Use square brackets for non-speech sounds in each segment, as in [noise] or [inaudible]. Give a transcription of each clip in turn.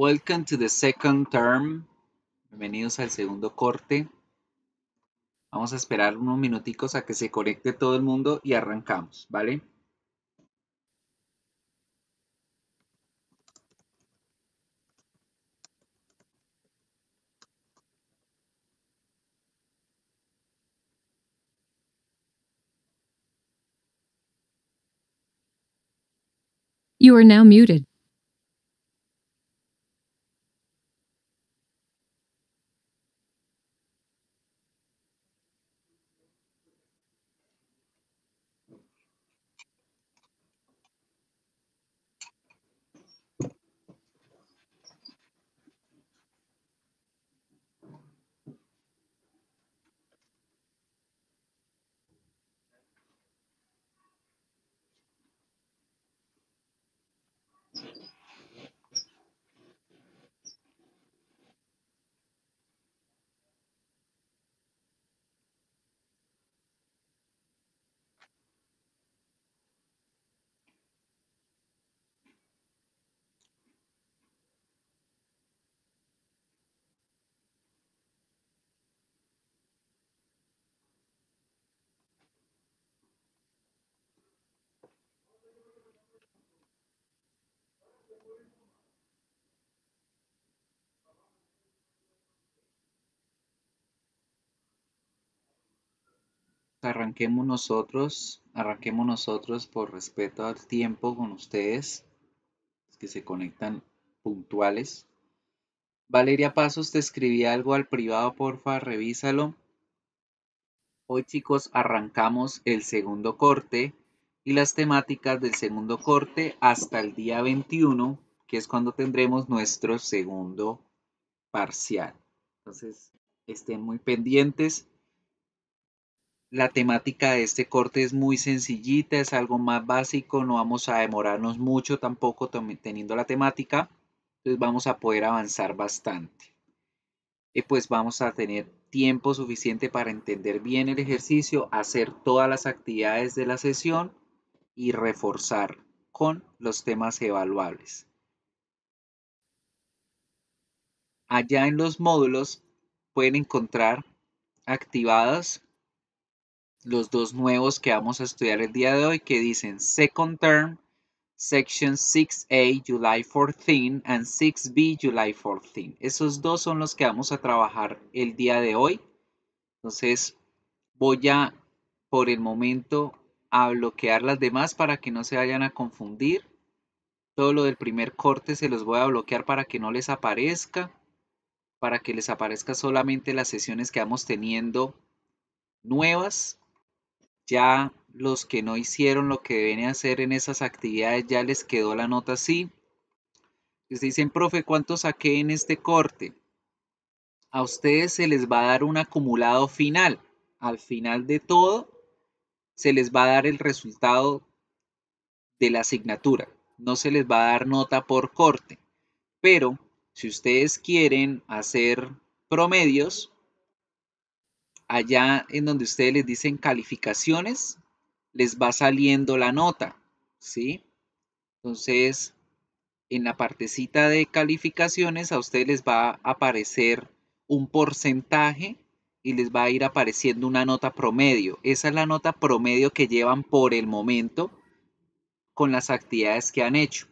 Welcome to the second term. Bienvenidos al segundo corte. Vamos a esperar unos minuticos a que se conecte todo el mundo y arrancamos, ¿vale? You are now muted. Arranquemos nosotros, arranquemos nosotros por respeto al tiempo con ustedes que se conectan puntuales. Valeria Pasos, te escribí algo al privado, porfa, revísalo. Hoy chicos arrancamos el segundo corte y las temáticas del segundo corte hasta el día 21, que es cuando tendremos nuestro segundo parcial. Entonces, estén muy pendientes. La temática de este corte es muy sencillita, es algo más básico, no vamos a demorarnos mucho tampoco teniendo la temática, entonces vamos a poder avanzar bastante. Y pues vamos a tener tiempo suficiente para entender bien el ejercicio, hacer todas las actividades de la sesión y reforzar con los temas evaluables. Allá en los módulos pueden encontrar activadas los dos nuevos que vamos a estudiar el día de hoy que dicen Second Term, Section 6A July 14 and 6B July 14. Esos dos son los que vamos a trabajar el día de hoy. Entonces voy a por el momento a bloquear las demás para que no se vayan a confundir. Todo lo del primer corte se los voy a bloquear para que no les aparezca. Para que les aparezca solamente las sesiones que vamos teniendo nuevas. Ya los que no hicieron lo que deben hacer en esas actividades ya les quedó la nota así. Les dicen, profe, ¿cuánto saqué en este corte? A ustedes se les va a dar un acumulado final. Al final de todo, se les va a dar el resultado de la asignatura. No se les va a dar nota por corte. Pero si ustedes quieren hacer promedios, allá en donde ustedes les dicen calificaciones, les va saliendo la nota, ¿sí? Entonces, en la partecita de calificaciones a ustedes les va a aparecer un porcentaje y les va a ir apareciendo una nota promedio. Esa es la nota promedio que llevan por el momento con las actividades que han hecho,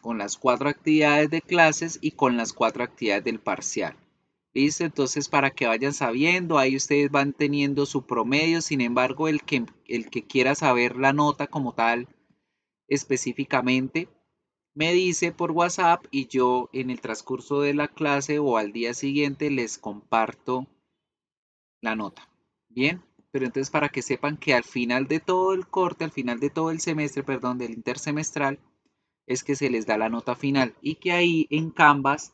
con las cuatro actividades de clases y con las cuatro actividades del parcial. ¿Listo? Entonces, para que vayan sabiendo, ahí ustedes van teniendo su promedio. Sin embargo, el que, el que quiera saber la nota como tal específicamente, me dice por WhatsApp y yo en el transcurso de la clase o al día siguiente les comparto la nota. Bien, pero entonces para que sepan que al final de todo el corte, al final de todo el semestre, perdón, del intersemestral, es que se les da la nota final y que ahí en Canvas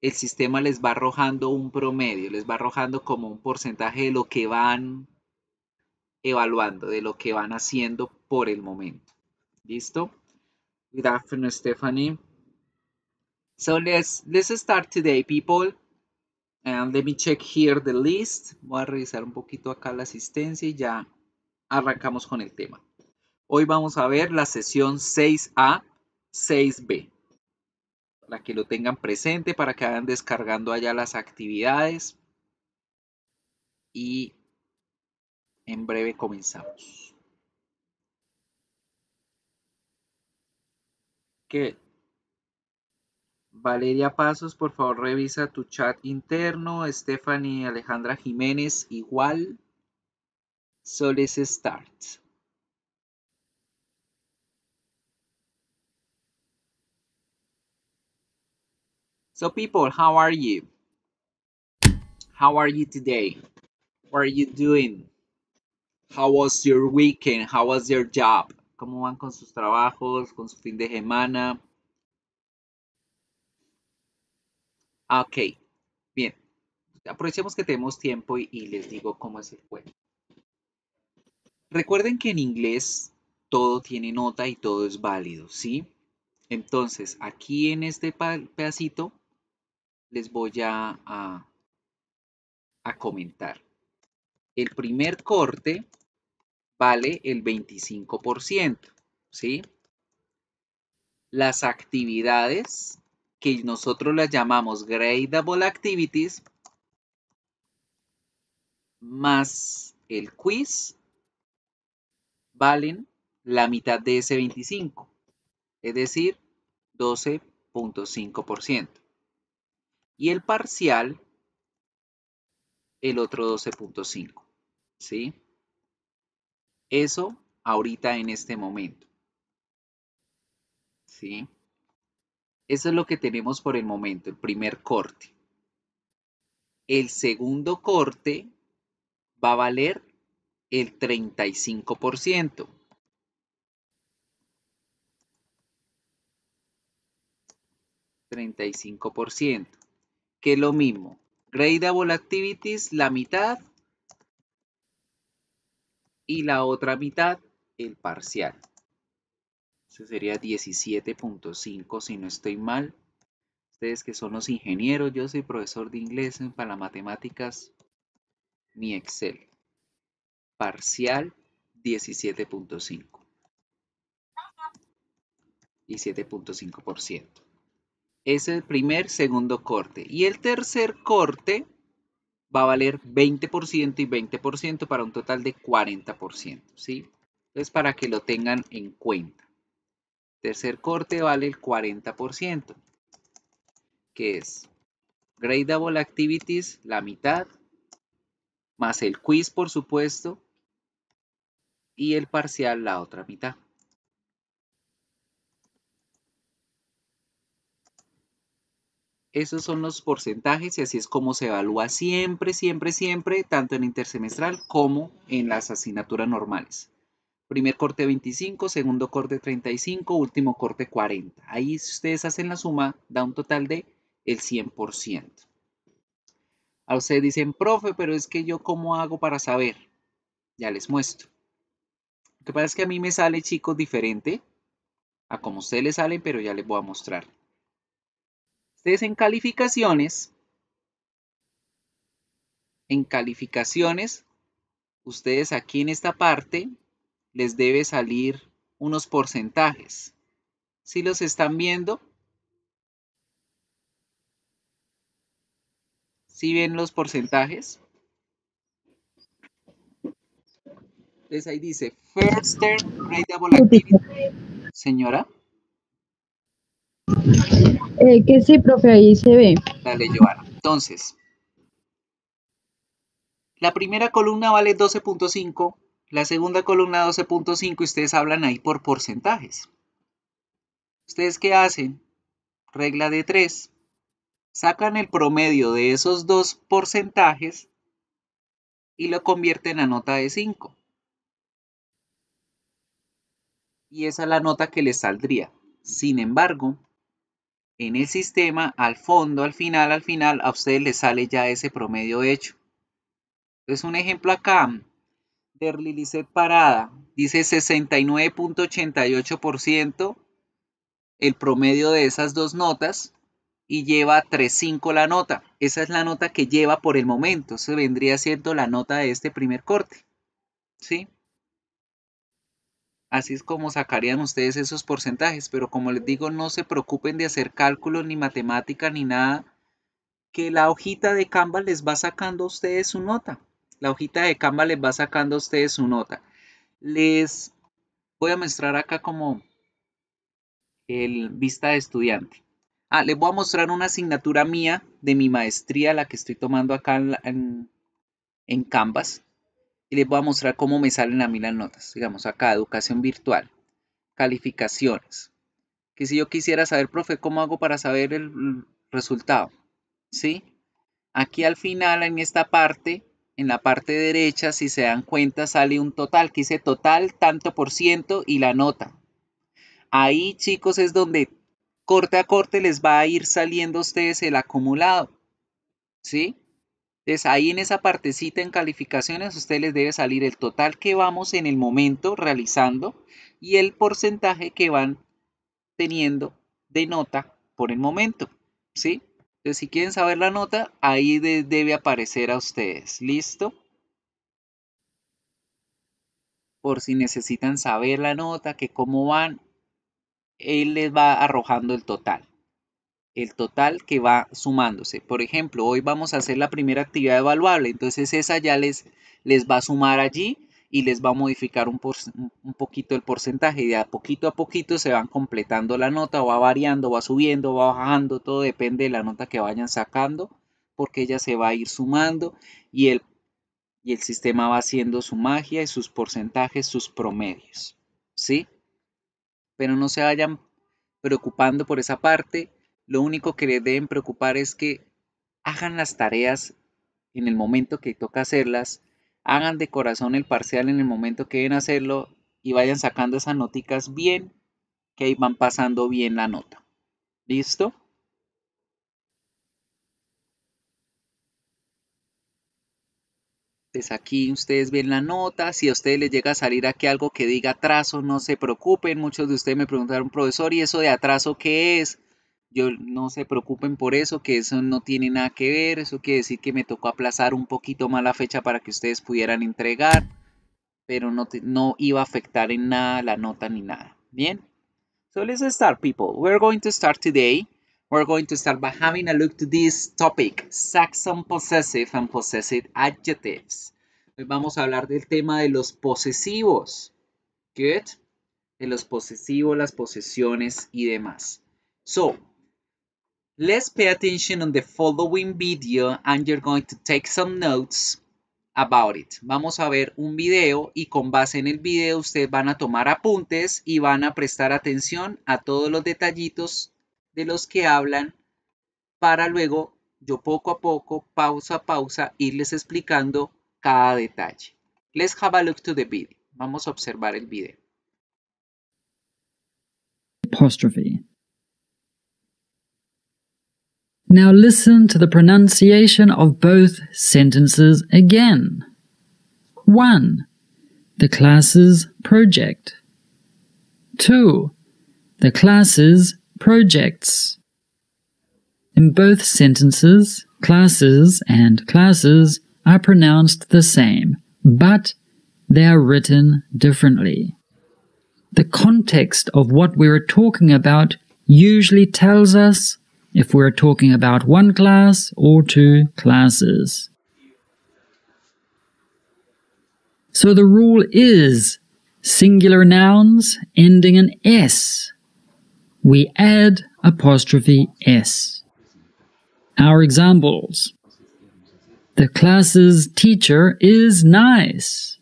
el sistema les va arrojando un promedio, les va arrojando como un porcentaje de lo que van evaluando, de lo que van haciendo por el momento. ¿Listo? Good afternoon, Stephanie. So let's, let's start today, people. And um, let me check here the list. Voy a revisar un poquito acá la asistencia y ya arrancamos con el tema. Hoy vamos a ver la sesión 6A, 6B. Para que lo tengan presente, para que vayan descargando allá las actividades. Y en breve comenzamos. Good. Valeria Pasos, por favor revisa tu chat interno. Stephanie Alejandra Jiménez, igual. Soles Start. So people, how are you? How are you today? What are you doing? How was your weekend? How was your job? ¿Cómo van con sus trabajos, con su fin de semana? Ah, ok, bien. Aprovechemos que tenemos tiempo y, les digo cómo es el cuento. Recuerden que en inglés todo tiene nota y todo es válido, ¿sí? Entonces, aquí en este pedacito les voy a, a comentar. El primer corte vale el 25%, ¿sí? Las actividades que nosotros la llamamos Gradable Activities, más el quiz, valen la mitad de ese 25, es decir, 12.5%. Y el parcial, el otro 12.5%. ¿Sí? Eso ahorita en este momento. ¿Sí? Eso es lo que tenemos por el momento, el primer corte. El segundo corte va a valer el 35%. ¿35%? Que es lo mismo. Gradable activities, la mitad. Y la otra mitad, el parcial. Eso sería 17.5 si no estoy mal. Ustedes que son los ingenieros, yo soy profesor de inglés para matemáticas, mi Excel. Parcial 17.5 y 7.5%. Es el primer, segundo corte. Y el tercer corte va a valer 20% y 20% para un total de 40%. ¿sí? Es para que lo tengan en cuenta. Tercer corte vale el 40%, que es Gradable Activities, la mitad, más el quiz, por supuesto, y el parcial, la otra mitad. Esos son los porcentajes y así es como se evalúa siempre, siempre, siempre, tanto en intersemestral como en las asignaturas normales. Primer corte 25, segundo corte 35, último corte 40. Ahí si ustedes hacen la suma, da un total de el 100%. A ustedes dicen, profe, pero es que yo cómo hago para saber. Ya les muestro. Lo que pasa es que a mí me sale, chicos, diferente a como a ustedes les salen, pero ya les voy a mostrar. Ustedes en calificaciones, en calificaciones, ustedes aquí en esta parte, les debe salir unos porcentajes. Si ¿Sí los están viendo? ¿Sí ven los porcentajes? Entonces ahí dice, first term activity. Señora. Eh, que sí, profe, ahí se ve. Dale, Joana. Entonces, la primera columna vale 12.5, la segunda columna 12.5 ustedes hablan ahí por porcentajes. ¿Ustedes qué hacen? Regla de 3. Sacan el promedio de esos dos porcentajes y lo convierten a nota de 5. Y esa es la nota que les saldría. Sin embargo, en el sistema, al fondo, al final, al final, a ustedes les sale ya ese promedio hecho. Es un ejemplo acá Derly Parada dice 69.88% el promedio de esas dos notas y lleva 3.5 la nota. Esa es la nota que lleva por el momento. Se vendría siendo la nota de este primer corte. ¿Sí? Así es como sacarían ustedes esos porcentajes, pero como les digo, no se preocupen de hacer cálculos ni matemática ni nada, que la hojita de Canva les va sacando a ustedes su nota la hojita de Canva les va sacando a ustedes su nota. Les voy a mostrar acá como el vista de estudiante. Ah, les voy a mostrar una asignatura mía de mi maestría, la que estoy tomando acá en, en, en Canvas. Y les voy a mostrar cómo me salen a mí las notas. Digamos acá, educación virtual, calificaciones. Que si yo quisiera saber, profe, ¿cómo hago para saber el resultado? ¿Sí? Aquí al final, en esta parte, en la parte derecha, si se dan cuenta, sale un total que dice total, tanto por ciento y la nota. Ahí, chicos, es donde corte a corte les va a ir saliendo a ustedes el acumulado. ¿Sí? Entonces, ahí en esa partecita en calificaciones, ustedes les debe salir el total que vamos en el momento realizando y el porcentaje que van teniendo de nota por el momento. ¿Sí? Entonces, si quieren saber la nota, ahí debe aparecer a ustedes. ¿Listo? Por si necesitan saber la nota, que cómo van, él les va arrojando el total. El total que va sumándose. Por ejemplo, hoy vamos a hacer la primera actividad evaluable. Entonces esa ya les, les va a sumar allí y les va a modificar un, poquito el porcentaje y de a poquito a poquito se van completando la nota, va variando, va subiendo, va bajando, todo depende de la nota que vayan sacando porque ella se va a ir sumando y el, y el sistema va haciendo su magia y sus porcentajes, sus promedios, ¿sí? Pero no se vayan preocupando por esa parte, lo único que les deben preocupar es que hagan las tareas en el momento que toca hacerlas, hagan de corazón el parcial en el momento que deben hacerlo y vayan sacando esas noticas bien, que ahí van pasando bien la nota. ¿Listo? Entonces pues aquí ustedes ven la nota, si a ustedes les llega a salir aquí algo que diga atraso, no se preocupen, muchos de ustedes me preguntaron, profesor, ¿y eso de atraso qué es? yo no se preocupen por eso, que eso no tiene nada que ver, eso quiere decir que me tocó aplazar un poquito más la fecha para que ustedes pudieran entregar, pero no, no iba a afectar en nada la nota ni nada. Bien, so let's start people. We're going to start today. We're going to start by having a look to this topic, Saxon possessive and possessive adjectives. Hoy vamos a hablar del tema de los posesivos. Good. De los posesivos, las posesiones y demás. So, Let's pay attention on the following video and you're going to take some notes about it. Vamos a ver un video y con base en el video ustedes van a tomar apuntes y van a prestar atención a todos los detallitos de los que hablan para luego yo poco a poco, pausa a pausa, irles explicando cada detalle. Let's have a look to the video. Vamos a observar el video. Apostrophe. Now listen to the pronunciation of both sentences again. 1. The classes project. 2. The classes projects. In both sentences, classes and classes are pronounced the same, but they are written differently. The context of what we are talking about usually tells us if we're talking about one class or two classes. So the rule is singular nouns ending in S. We add apostrophe S. Our examples. The class's teacher is nice.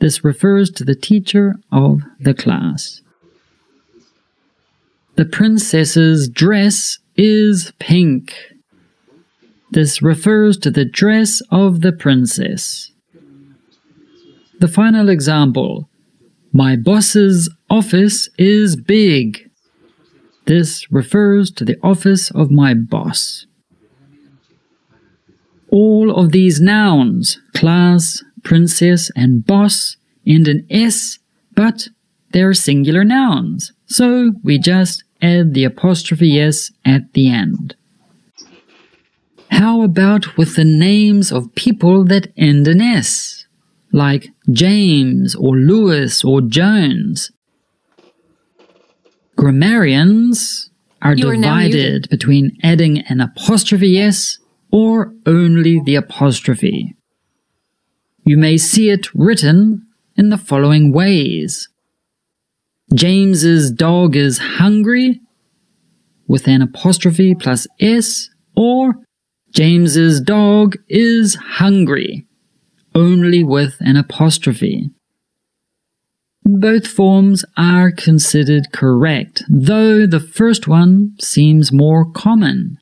This refers to the teacher of the class. The princess's dress is pink. This refers to the dress of the princess. The final example My boss's office is big. This refers to the office of my boss. All of these nouns, class, princess, and boss, end in S, but they're singular nouns, so we just add the apostrophe s at the end. How about with the names of people that end in s, like James or Lewis or Jones? Grammarians are you divided are between adding an apostrophe s or only the apostrophe. You may see it written in the following ways. James's dog is hungry with an apostrophe plus S or James's dog is hungry only with an apostrophe. Both forms are considered correct, though the first one seems more common.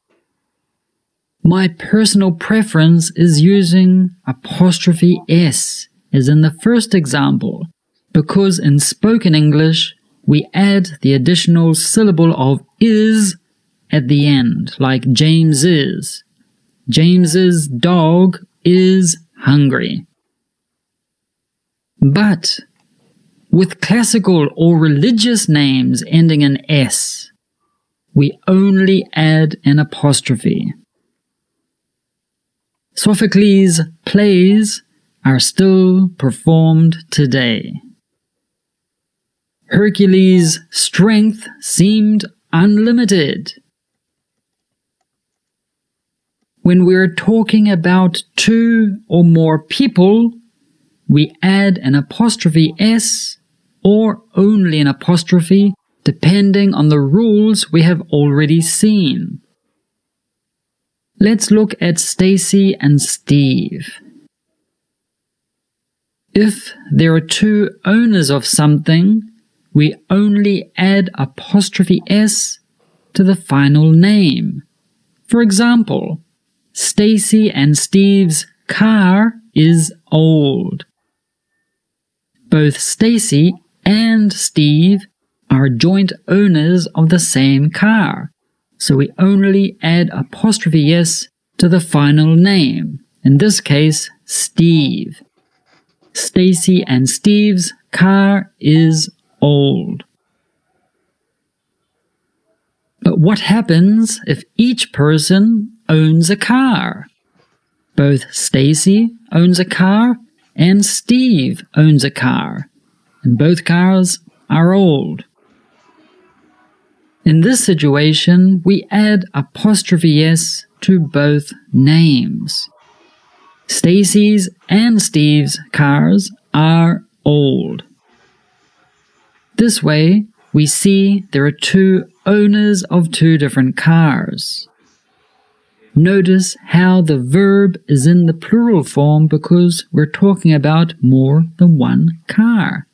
My personal preference is using apostrophe S, as in the first example, because in spoken English, we add the additional syllable of is at the end, like James is. James's dog is hungry. But with classical or religious names ending in S, we only add an apostrophe. Sophocles' plays are still performed today. Hercules' strength seemed unlimited. When we're talking about two or more people, we add an apostrophe s or only an apostrophe depending on the rules we have already seen. Let's look at Stacy and Steve. If there are two owners of something, we only add apostrophe s to the final name. For example, Stacy and Steve's car is old. Both Stacy and Steve are joint owners of the same car, so we only add apostrophe s to the final name, in this case, Steve. Stacy and Steve's car is old. But what happens if each person owns a car? Both Stacy owns a car and Steve owns a car, and both cars are old. In this situation, we add apostrophe s to both names. Stacy's and Steve's cars are old. This way, we see there are two owners of two different cars. Notice how the verb is in the plural form because we're talking about more than one car.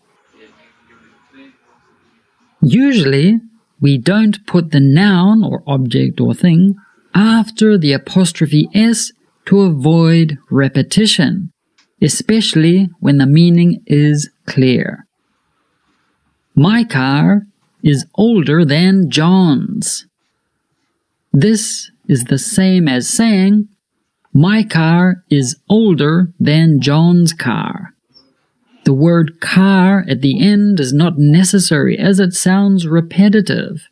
Usually, we don't put the noun or object or thing after the apostrophe s to avoid repetition, especially when the meaning is clear. My car is older than John's. This is the same as saying, My car is older than John's car. The word car at the end is not necessary as it sounds repetitive.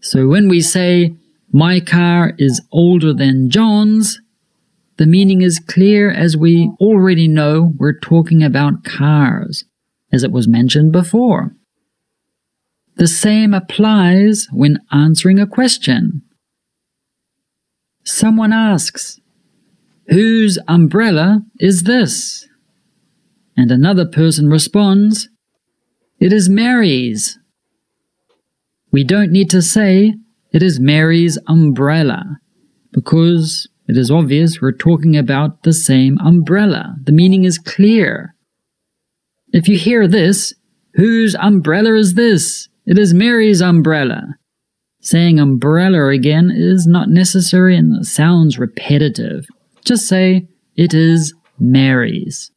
So when we say, My car is older than John's, the meaning is clear as we already know we're talking about cars as it was mentioned before. The same applies when answering a question. Someone asks, Whose umbrella is this? And another person responds, It is Mary's. We don't need to say, It is Mary's umbrella, because it is obvious we're talking about the same umbrella. The meaning is clear. If you hear this, whose umbrella is this? It is Mary's umbrella. Saying umbrella again is not necessary and sounds repetitive. Just say, it is Mary's.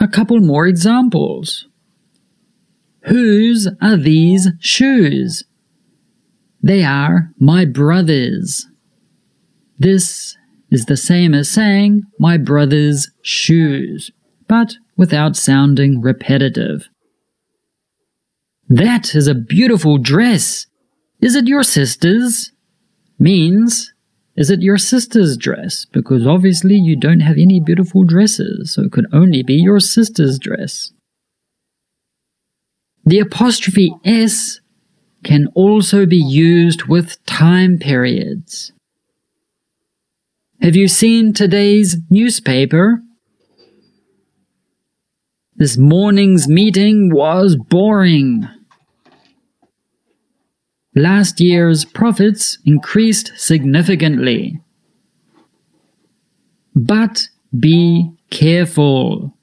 A couple more examples. Whose are these shoes? They are my brother's. This is the same as saying my brother's shoes, but without sounding repetitive. That is a beautiful dress. Is it your sister's? Means, is it your sister's dress? Because obviously you don't have any beautiful dresses, so it could only be your sister's dress. The apostrophe S can also be used with time periods. Have you seen today's newspaper? This morning's meeting was boring. Last year's profits increased significantly. But be careful.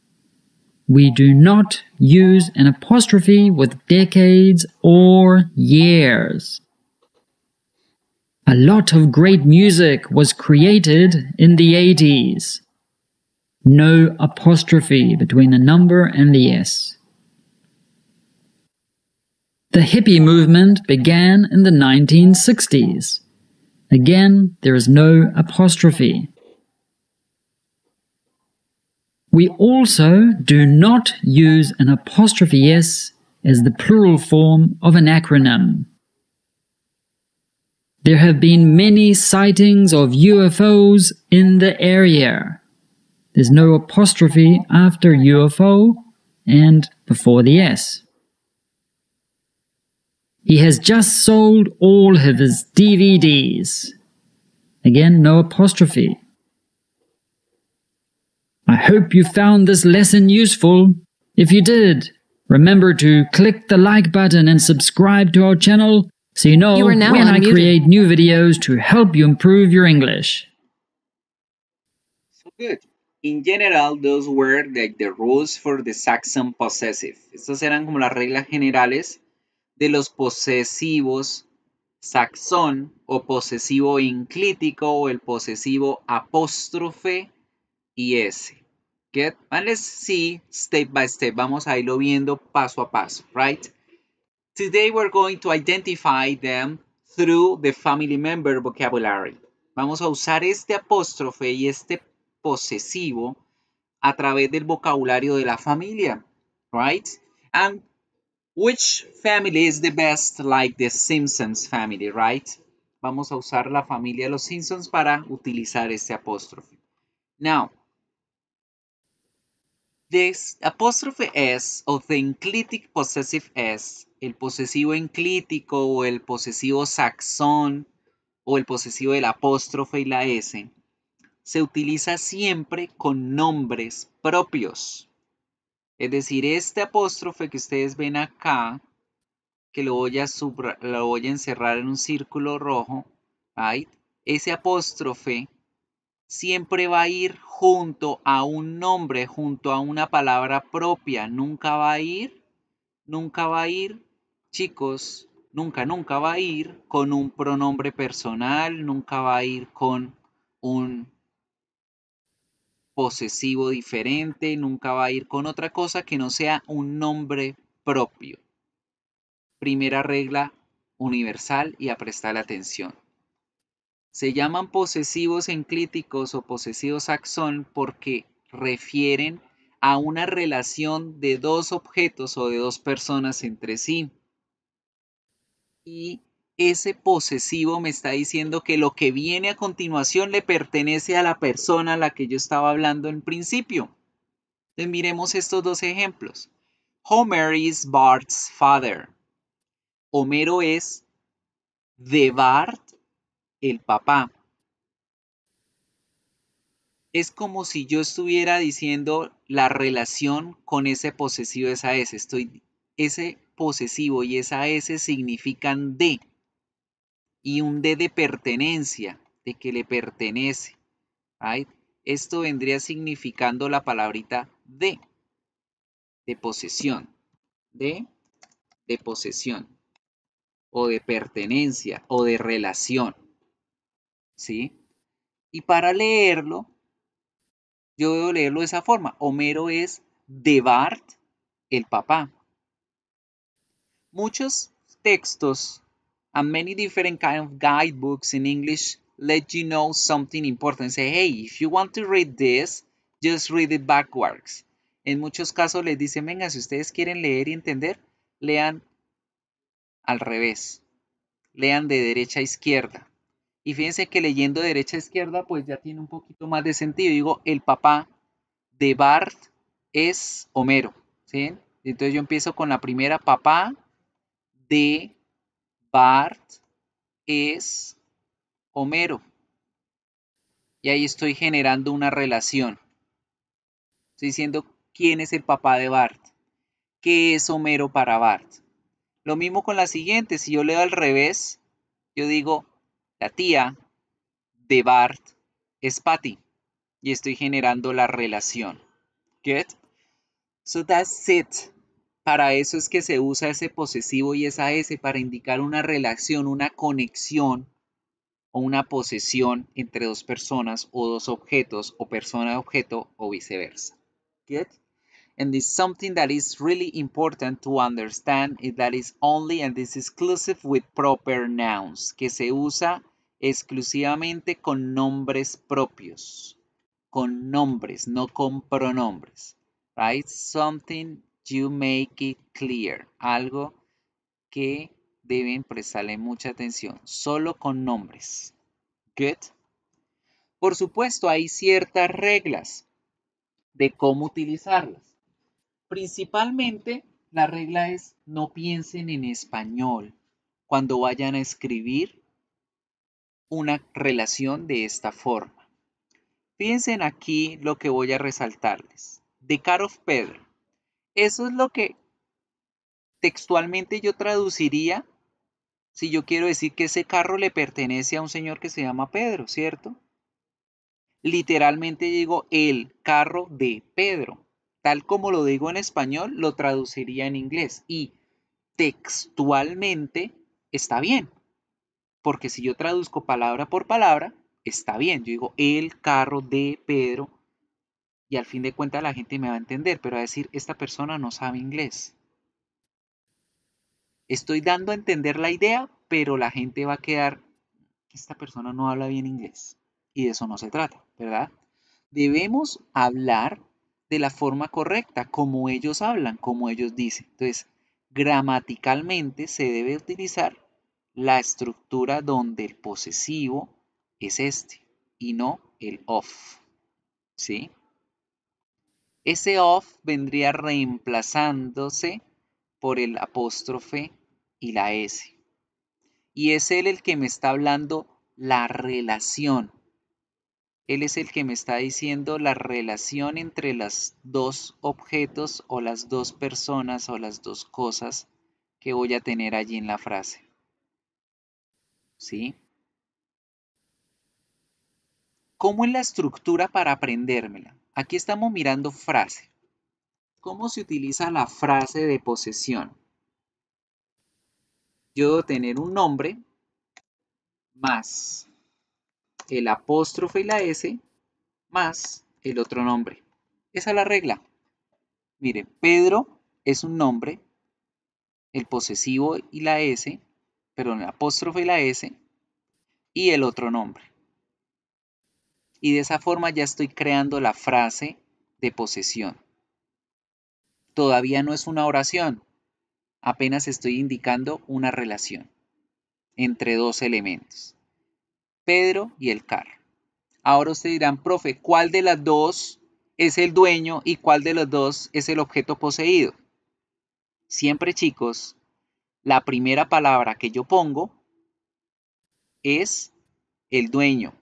We do not use an apostrophe with decades or years. A lot of great music was created in the 80s no apostrophe between the number and the S. The hippie movement began in the 1960s. Again, there is no apostrophe. We also do not use an apostrophe S as the plural form of an acronym. There have been many sightings of UFOs in the area. There's no apostrophe after UFO and before the S. He has just sold all of his DVDs. Again, no apostrophe. I hope you found this lesson useful. If you did, remember to click the like button and subscribe to our channel so you know you when unmuted. I create new videos to help you improve your English. So good. In general, those were like the rules for the Saxon possessive. Estas eran como las reglas generales de los posesivos saxón o posesivo inclítico o el posesivo apóstrofe y s. Get? And let's see step by step. Vamos a irlo viendo paso a paso, right? Today we're going to identify them through the family member vocabulary. Vamos a usar este apóstrofe y este posesivo a través del vocabulario de la familia, right? And which family is the best like the Simpsons family, right? Vamos a usar la familia de los Simpsons para utilizar este apóstrofe. Now, this apóstrofe S o the enclitic possessive S, el posesivo enclítico o el posesivo saxón o el posesivo del apóstrofe y la S, se utiliza siempre con nombres propios. Es decir, este apóstrofe que ustedes ven acá, que lo voy a, lo voy a encerrar en un círculo rojo, ahí, ese apóstrofe siempre va a ir junto a un nombre, junto a una palabra propia. Nunca va a ir, nunca va a ir, chicos, nunca, nunca va a ir con un pronombre personal, nunca va a ir con un posesivo diferente, nunca va a ir con otra cosa que no sea un nombre propio. Primera regla universal y a prestar atención. Se llaman posesivos enclíticos o posesivos axón porque refieren a una relación de dos objetos o de dos personas entre sí. Y ese posesivo me está diciendo que lo que viene a continuación le pertenece a la persona a la que yo estaba hablando en principio. Entonces miremos estos dos ejemplos. Homer is Bart's father. Homero es de Bart el papá. Es como si yo estuviera diciendo la relación con ese posesivo, esa S. Estoy, ese posesivo y esa S significan de y un D de pertenencia, de que le pertenece. Esto vendría significando la palabrita de, de posesión, de, de posesión, o de pertenencia, o de relación. ¿Sí? Y para leerlo, yo debo leerlo de esa forma. Homero es de Bart, el papá. Muchos textos and many different kind of guidebooks in English let you know something important. Say, hey, if you want to read this, just read it backwards. En muchos casos les dicen, venga, si ustedes quieren leer y entender, lean al revés. Lean de derecha a izquierda. Y fíjense que leyendo de derecha a izquierda, pues ya tiene un poquito más de sentido. Digo, el papá de Bart es Homero. ¿sí? Entonces yo empiezo con la primera, papá de Bart es Homero. Y ahí estoy generando una relación. Estoy diciendo quién es el papá de Bart. ¿Qué es Homero para Bart? Lo mismo con la siguiente. Si yo leo al revés, yo digo, la tía de Bart es Patty. Y estoy generando la relación. Get So that's it. Para eso es que se usa ese posesivo y esa S para indicar una relación, una conexión o una posesión entre dos personas o dos objetos o persona-objeto o viceversa. Good? And this something that is really important to understand is that is only and is exclusive with proper nouns, que se usa exclusivamente con nombres propios, con nombres, no con pronombres, right? Something You make it clear. Algo que deben prestarle mucha atención. Solo con nombres. Good. Por supuesto, hay ciertas reglas de cómo utilizarlas. Principalmente, la regla es no piensen en español cuando vayan a escribir una relación de esta forma. Piensen aquí lo que voy a resaltarles. The car of Pedro eso es lo que textualmente yo traduciría si yo quiero decir que ese carro le pertenece a un señor que se llama Pedro, ¿cierto? Literalmente digo el carro de Pedro. Tal como lo digo en español, lo traduciría en inglés. Y textualmente está bien. Porque si yo traduzco palabra por palabra, está bien. Yo digo el carro de Pedro y al fin de cuentas la gente me va a entender, pero a decir, esta persona no sabe inglés. Estoy dando a entender la idea, pero la gente va a quedar, esta persona no habla bien inglés. Y de eso no se trata, ¿verdad? Debemos hablar de la forma correcta, como ellos hablan, como ellos dicen. Entonces, gramaticalmente se debe utilizar la estructura donde el posesivo es este y no el of, ¿Sí? Ese off vendría reemplazándose por el apóstrofe y la S. Y es él el que me está hablando la relación. Él es el que me está diciendo la relación entre los dos objetos o las dos personas o las dos cosas que voy a tener allí en la frase. ¿Sí? ¿Cómo es la estructura para aprendérmela? Aquí estamos mirando frase. ¿Cómo se utiliza la frase de posesión? Yo debo tener un nombre más el apóstrofe y la S más el otro nombre. Esa es la regla. Mire, Pedro es un nombre, el posesivo y la S, perdón, el apóstrofe y la S y el otro nombre. Y de esa forma ya estoy creando la frase de posesión. Todavía no es una oración, apenas estoy indicando una relación entre dos elementos, Pedro y el carro. Ahora ustedes dirán, profe, ¿cuál de las dos es el dueño y cuál de las dos es el objeto poseído? Siempre chicos, la primera palabra que yo pongo es el dueño,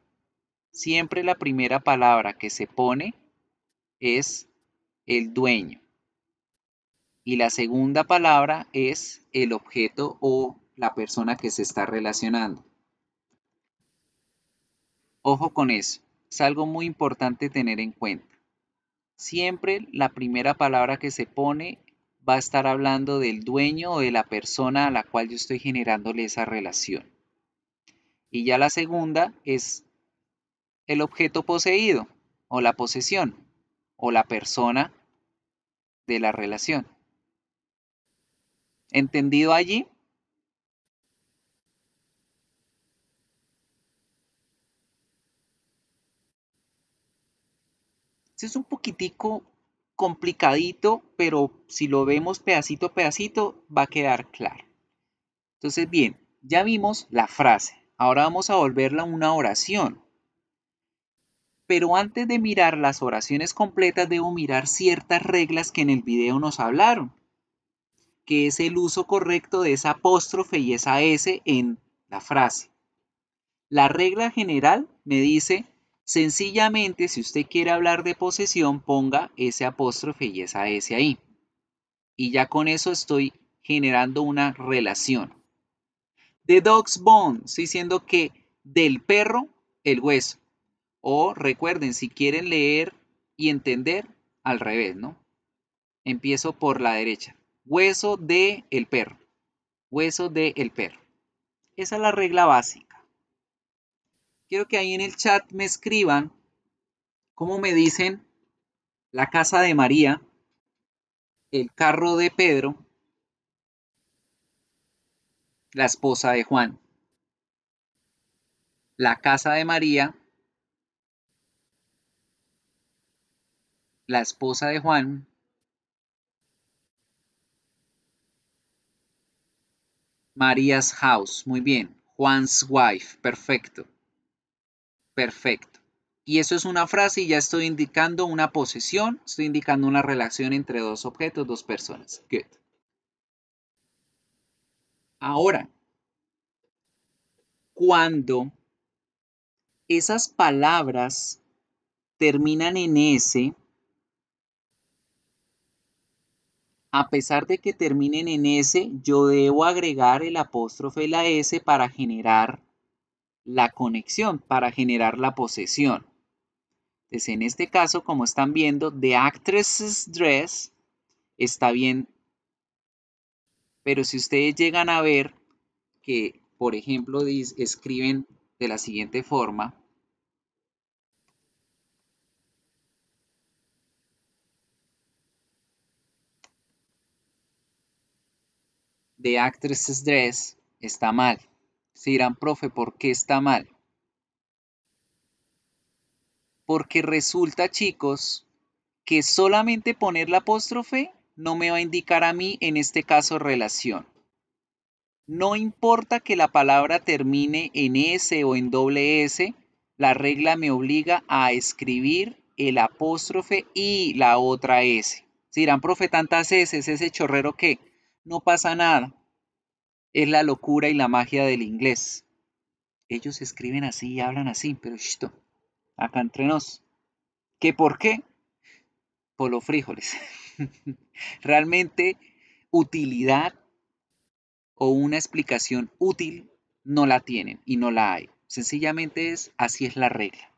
siempre la primera palabra que se pone es el dueño. Y la segunda palabra es el objeto o la persona que se está relacionando. Ojo con eso, es algo muy importante tener en cuenta. Siempre la primera palabra que se pone va a estar hablando del dueño o de la persona a la cual yo estoy generándole esa relación. Y ya la segunda es el objeto poseído o la posesión o la persona de la relación. ¿Entendido allí? Este es un poquitico complicadito, pero si lo vemos pedacito a pedacito va a quedar claro. Entonces, bien, ya vimos la frase. Ahora vamos a volverla una oración pero antes de mirar las oraciones completas debo mirar ciertas reglas que en el video nos hablaron, que es el uso correcto de esa apóstrofe y esa S en la frase. La regla general me dice, sencillamente si usted quiere hablar de posesión, ponga ese apóstrofe y esa S ahí. Y ya con eso estoy generando una relación. The dog's bone, estoy diciendo que del perro el hueso. O recuerden, si quieren leer y entender, al revés, ¿no? Empiezo por la derecha. Hueso de el perro. Hueso de el perro. Esa es la regla básica. Quiero que ahí en el chat me escriban cómo me dicen la casa de María, el carro de Pedro, la esposa de Juan, la casa de María, la esposa de Juan, María's House, muy bien. Juan's Wife, perfecto. Perfecto. Y eso es una frase y ya estoy indicando una posesión, estoy indicando una relación entre dos objetos, dos personas. Good. Ahora, cuando esas palabras terminan en S, A pesar de que terminen en S, yo debo agregar el apóstrofe y la S para generar la conexión, para generar la posesión. Entonces, en este caso, como están viendo, the actress's dress está bien. Pero si ustedes llegan a ver que, por ejemplo, escriben de la siguiente forma, The Actress's Dress está mal. Se profe, ¿por qué está mal? Porque resulta, chicos, que solamente poner la apóstrofe no me va a indicar a mí, en este caso, relación. No importa que la palabra termine en S o en doble S, la regla me obliga a escribir el apóstrofe y la otra S. Si profe, tantas S, ese chorrero que no pasa nada. Es la locura y la magia del inglés. Ellos escriben así y hablan así, pero chito, acá entre nos. ¿Qué por qué? Por los frijoles. [laughs] Realmente utilidad o una explicación útil no la tienen y no la hay. Sencillamente es así es la regla.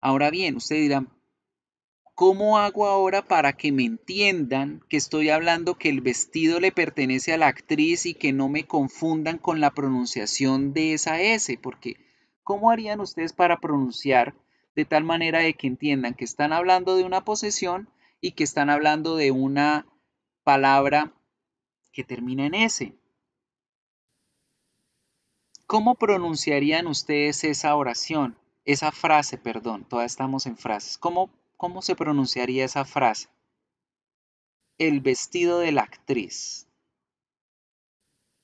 Ahora bien, ustedes dirán, ¿Cómo hago ahora para que me entiendan que estoy hablando que el vestido le pertenece a la actriz y que no me confundan con la pronunciación de esa S? Porque, ¿cómo harían ustedes para pronunciar de tal manera de que entiendan que están hablando de una posesión y que están hablando de una palabra que termina en S? ¿Cómo pronunciarían ustedes esa oración? Esa frase, perdón, todas estamos en frases. ¿Cómo ¿Cómo se pronunciaría esa frase? El vestido de la actriz.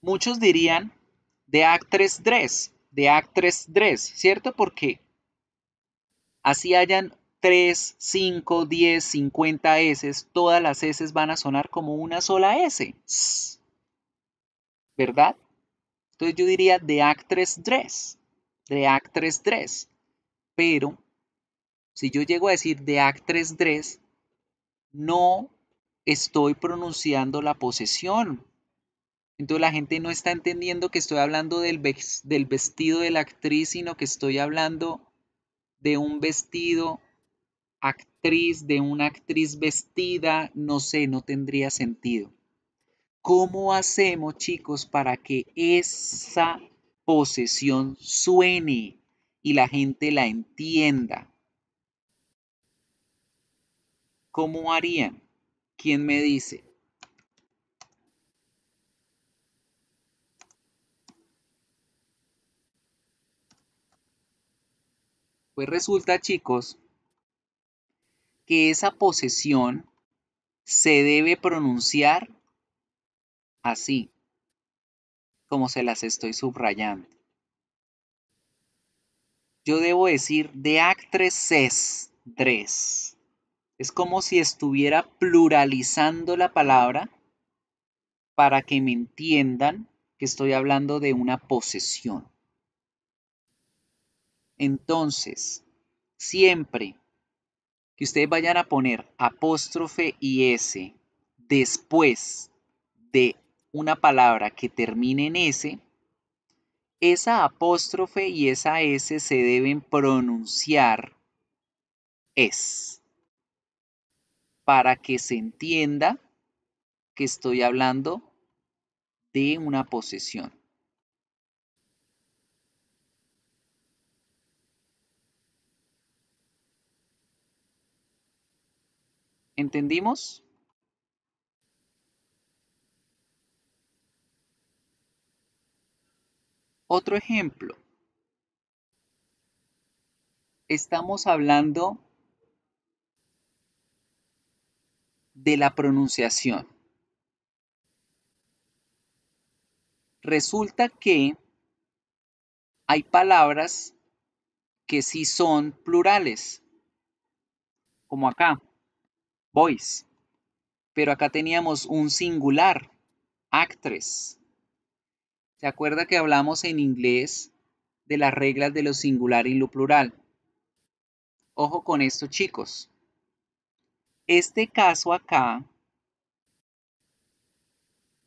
Muchos dirían de actress dress, de actress dress, ¿cierto? Porque así hayan 3, 5, 10, 50 S, todas las S van a sonar como una sola S. ¿Verdad? Entonces yo diría de actress dress, de actress dress. Pero si yo llego a decir de act 3 no estoy pronunciando la posesión. Entonces la gente no está entendiendo que estoy hablando del vestido de la actriz, sino que estoy hablando de un vestido actriz, de una actriz vestida, no sé, no tendría sentido. ¿Cómo hacemos, chicos, para que esa posesión suene y la gente la entienda? ¿Cómo harían? ¿Quién me dice? Pues resulta, chicos, que esa posesión se debe pronunciar así, como se las estoy subrayando. Yo debo decir de actres tres. Es como si estuviera pluralizando la palabra para que me entiendan que estoy hablando de una posesión. Entonces, siempre que ustedes vayan a poner apóstrofe y S después de una palabra que termine en S, esa apóstrofe y esa S se deben pronunciar es para que se entienda que estoy hablando de una posesión. ¿Entendimos? Otro ejemplo. Estamos hablando de la pronunciación. Resulta que hay palabras que sí son plurales, como acá, boys, pero acá teníamos un singular, actress. ¿Se acuerda que hablamos en inglés de las reglas de lo singular y lo plural? Ojo con esto, chicos este caso acá,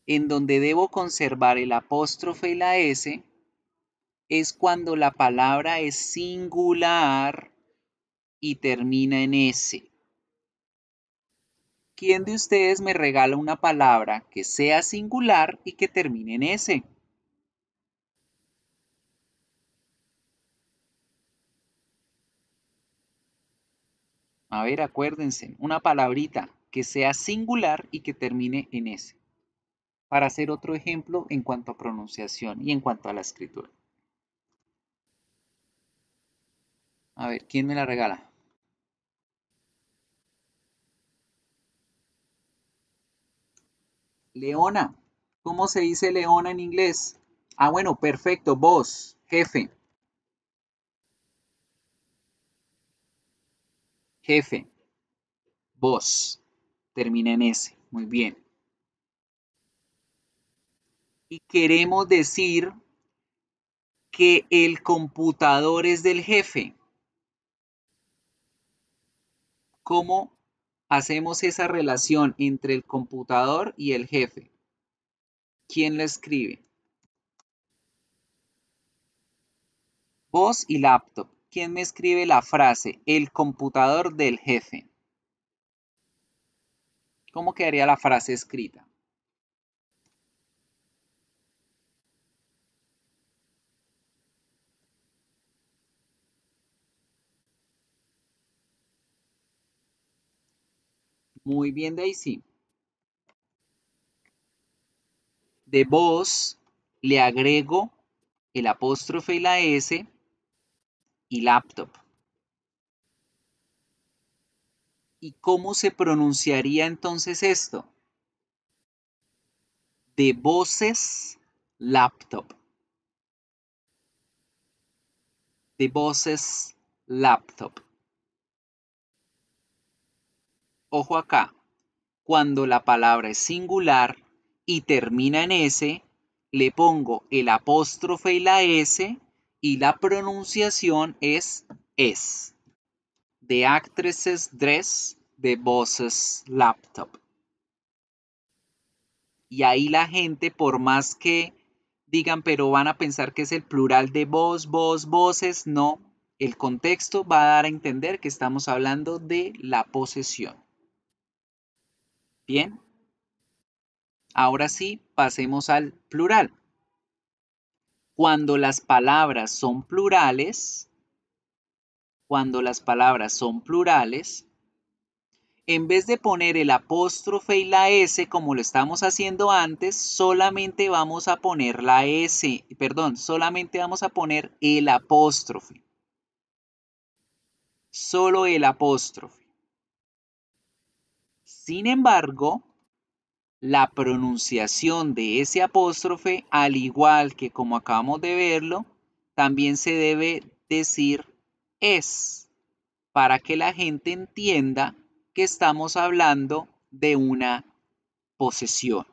en donde debo conservar el apóstrofe y la S, es cuando la palabra es singular y termina en S. ¿Quién de ustedes me regala una palabra que sea singular y que termine en S? A ver, acuérdense, una palabrita que sea singular y que termine en S. Para hacer otro ejemplo en cuanto a pronunciación y en cuanto a la escritura. A ver, ¿quién me la regala? Leona. ¿Cómo se dice leona en inglés? Ah, bueno, perfecto. Vos, jefe. jefe, Vos. termina en S, muy bien. Y queremos decir que el computador es del jefe. ¿Cómo hacemos esa relación entre el computador y el jefe? ¿Quién lo escribe? Voz y laptop. ¿Quién me escribe la frase el computador del jefe? ¿Cómo quedaría la frase escrita? Muy bien, de ahí sí. De vos le agrego el apóstrofe y la S y laptop. ¿Y cómo se pronunciaría entonces esto? De voces laptop. De voces laptop. Ojo acá, cuando la palabra es singular y termina en S, le pongo el apóstrofe y la S y la pronunciación es es. De actresses dress, de voces laptop. Y ahí la gente, por más que digan, pero van a pensar que es el plural de voz, voz, voces, no. El contexto va a dar a entender que estamos hablando de la posesión. Bien. Ahora sí, pasemos al plural. Cuando las palabras son plurales, cuando las palabras son plurales, en vez de poner el apóstrofe y la S como lo estamos haciendo antes, solamente vamos a poner la S, perdón, solamente vamos a poner el apóstrofe. Solo el apóstrofe. Sin embargo, la pronunciación de ese apóstrofe, al igual que como acabamos de verlo, también se debe decir es, para que la gente entienda que estamos hablando de una posesión.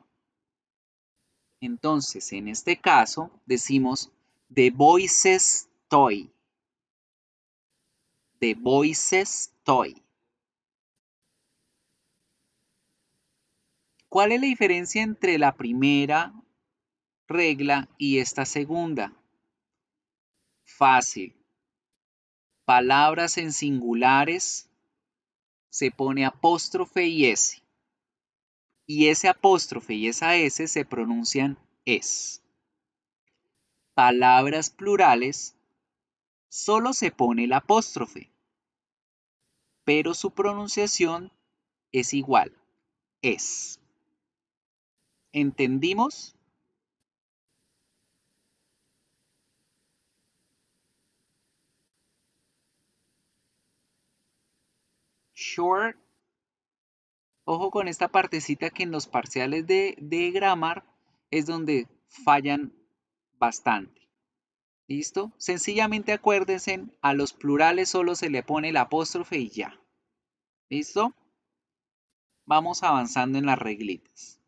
Entonces, en este caso, decimos The Voices Toy. The Voices Toy. ¿Cuál es la diferencia entre la primera regla y esta segunda? Fácil. Palabras en singulares se pone apóstrofe y S. Y ese apóstrofe y esa S se pronuncian es. Palabras plurales solo se pone el apóstrofe, pero su pronunciación es igual, es. ¿Entendimos? Short. Ojo con esta partecita que en los parciales de, de grammar es donde fallan bastante. ¿Listo? Sencillamente acuérdense, a los plurales solo se le pone el apóstrofe y ya. ¿Listo? Vamos avanzando en las reglitas.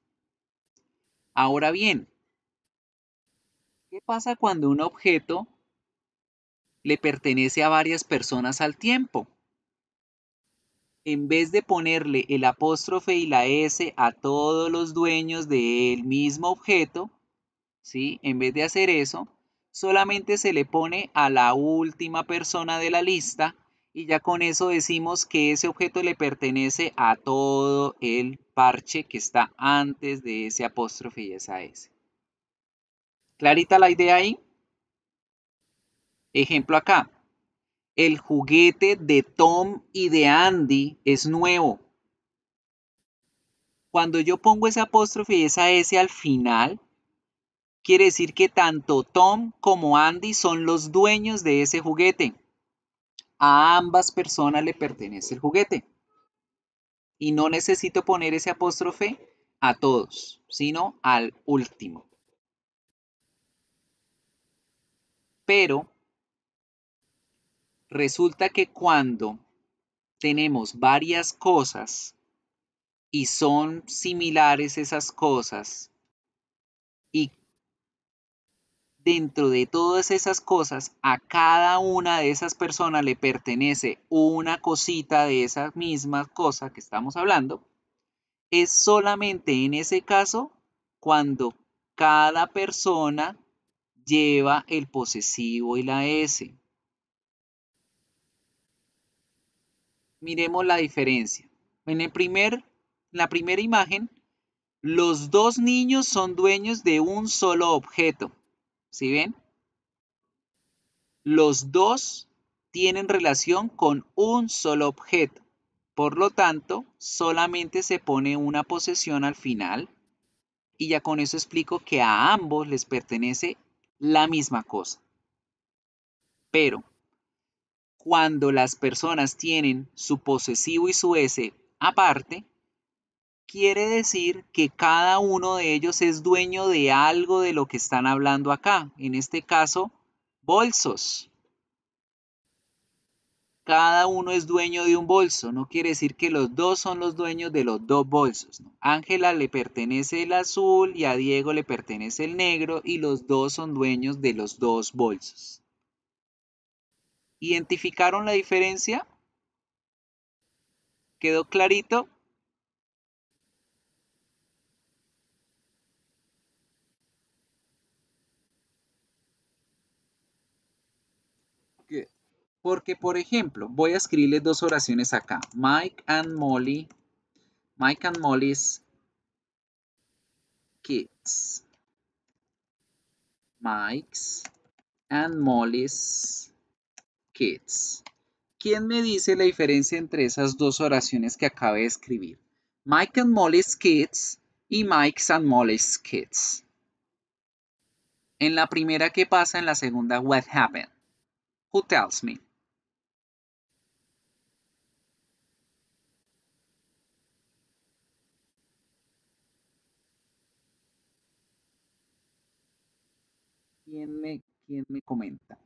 Ahora bien, ¿qué pasa cuando un objeto le pertenece a varias personas al tiempo? En vez de ponerle el apóstrofe y la S a todos los dueños del mismo objeto, ¿sí? en vez de hacer eso, solamente se le pone a la última persona de la lista y ya con eso decimos que ese objeto le pertenece a todo el parche que está antes de ese apóstrofe y esa S. ¿Clarita la idea ahí? Ejemplo acá. El juguete de Tom y de Andy es nuevo. Cuando yo pongo ese apóstrofe y esa S al final, quiere decir que tanto Tom como Andy son los dueños de ese juguete. A ambas personas le pertenece el juguete. Y no necesito poner ese apóstrofe a todos, sino al último. Pero resulta que cuando tenemos varias cosas y son similares esas cosas y dentro de todas esas cosas, a cada una de esas personas le pertenece una cosita de esas mismas cosas que estamos hablando, es solamente en ese caso cuando cada persona lleva el posesivo y la S. Miremos la diferencia. En, el primer, en la primera imagen, los dos niños son dueños de un solo objeto ¿Sí ven? Los dos tienen relación con un solo objeto. Por lo tanto, solamente se pone una posesión al final y ya con eso explico que a ambos les pertenece la misma cosa. Pero, cuando las personas tienen su posesivo y su S aparte, quiere decir que cada uno de ellos es dueño de algo de lo que están hablando acá. En este caso, bolsos. Cada uno es dueño de un bolso. No quiere decir que los dos son los dueños de los dos bolsos. Ángela le pertenece el azul y a Diego le pertenece el negro y los dos son dueños de los dos bolsos. ¿Identificaron la diferencia? ¿Quedó clarito? Porque, por ejemplo, voy a escribirles dos oraciones acá. Mike and Molly. Mike and Molly's kids. Mike's and Molly's kids. ¿Quién me dice la diferencia entre esas dos oraciones que acabo de escribir? Mike and Molly's kids y Mike's and Molly's kids. En la primera, ¿qué pasa? En la segunda, what happened? Who tells me? quién me, me comenta.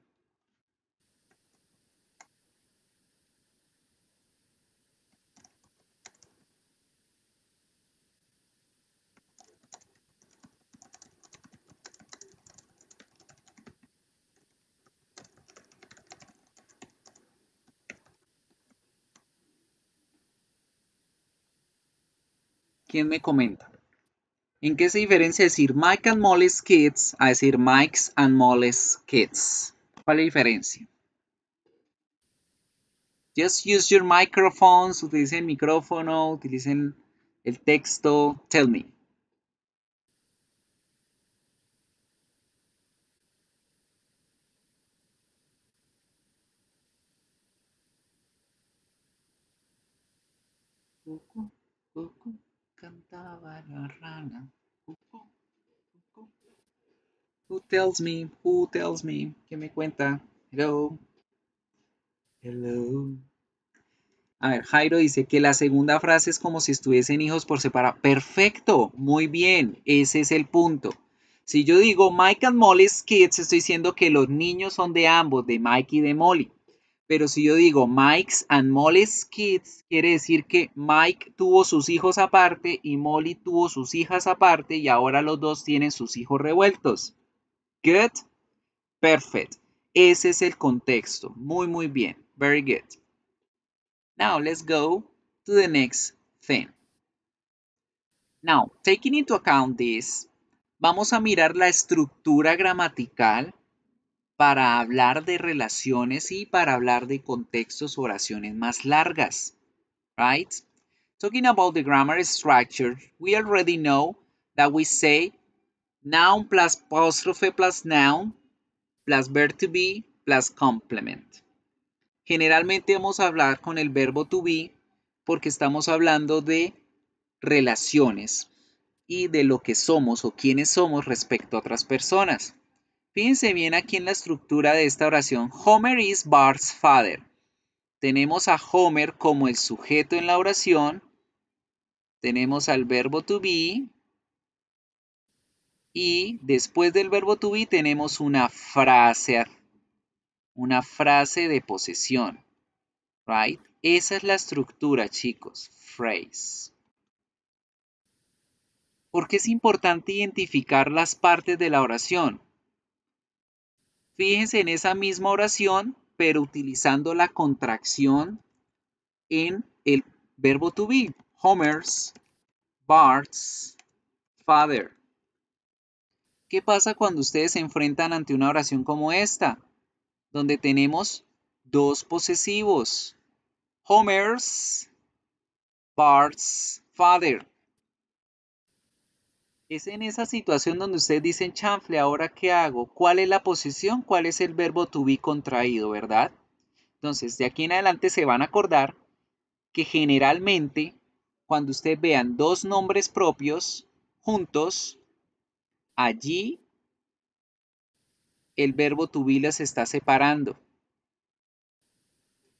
¿Quién me comenta? ¿En qué se diferencia decir Mike and Molly's Kids a decir Mike's and Molly's Kids? ¿Cuál es la diferencia? Just use your microphones, utilicen el micrófono, utilicen el texto, tell me. Who tells me? Who tells me? Que me cuenta? Hello. Hello. A ver, Jairo dice que la segunda frase es como si estuviesen hijos por separado. Perfecto, muy bien, ese es el punto. Si yo digo Mike and Molly's kids, estoy diciendo que los niños son de ambos, de Mike y de Molly. Pero si yo digo Mike's and Molly's Kids, quiere decir que Mike tuvo sus hijos aparte y Molly tuvo sus hijas aparte y ahora los dos tienen sus hijos revueltos. Good. Perfect. Ese es el contexto. Muy, muy bien. Very good. Now let's go to the next thing. Now, taking into account this, vamos a mirar la estructura gramatical para hablar de relaciones y para hablar de contextos oraciones más largas. Right? Talking about the grammar structure, we already know that we say noun plus apostrophe plus noun plus verb to be plus complement. Generalmente vamos a hablar con el verbo to be porque estamos hablando de relaciones y de lo que somos o quiénes somos respecto a otras personas. Fíjense bien aquí en la estructura de esta oración. Homer is Bart's father. Tenemos a Homer como el sujeto en la oración. Tenemos al verbo to be. Y después del verbo to be tenemos una frase, una frase de posesión. Right? Esa es la estructura, chicos. Phrase. ¿Por qué es importante identificar las partes de la oración? Fíjense en esa misma oración, pero utilizando la contracción en el verbo to be. Homer's, Bart's, Father. ¿Qué pasa cuando ustedes se enfrentan ante una oración como esta? Donde tenemos dos posesivos. Homer's, Bart's, Father. Es en esa situación donde ustedes dicen, chanfle, ¿ahora qué hago? ¿Cuál es la posición? ¿Cuál es el verbo to be contraído, verdad? Entonces, de aquí en adelante se van a acordar que generalmente cuando ustedes vean dos nombres propios juntos, allí el verbo to be las está separando.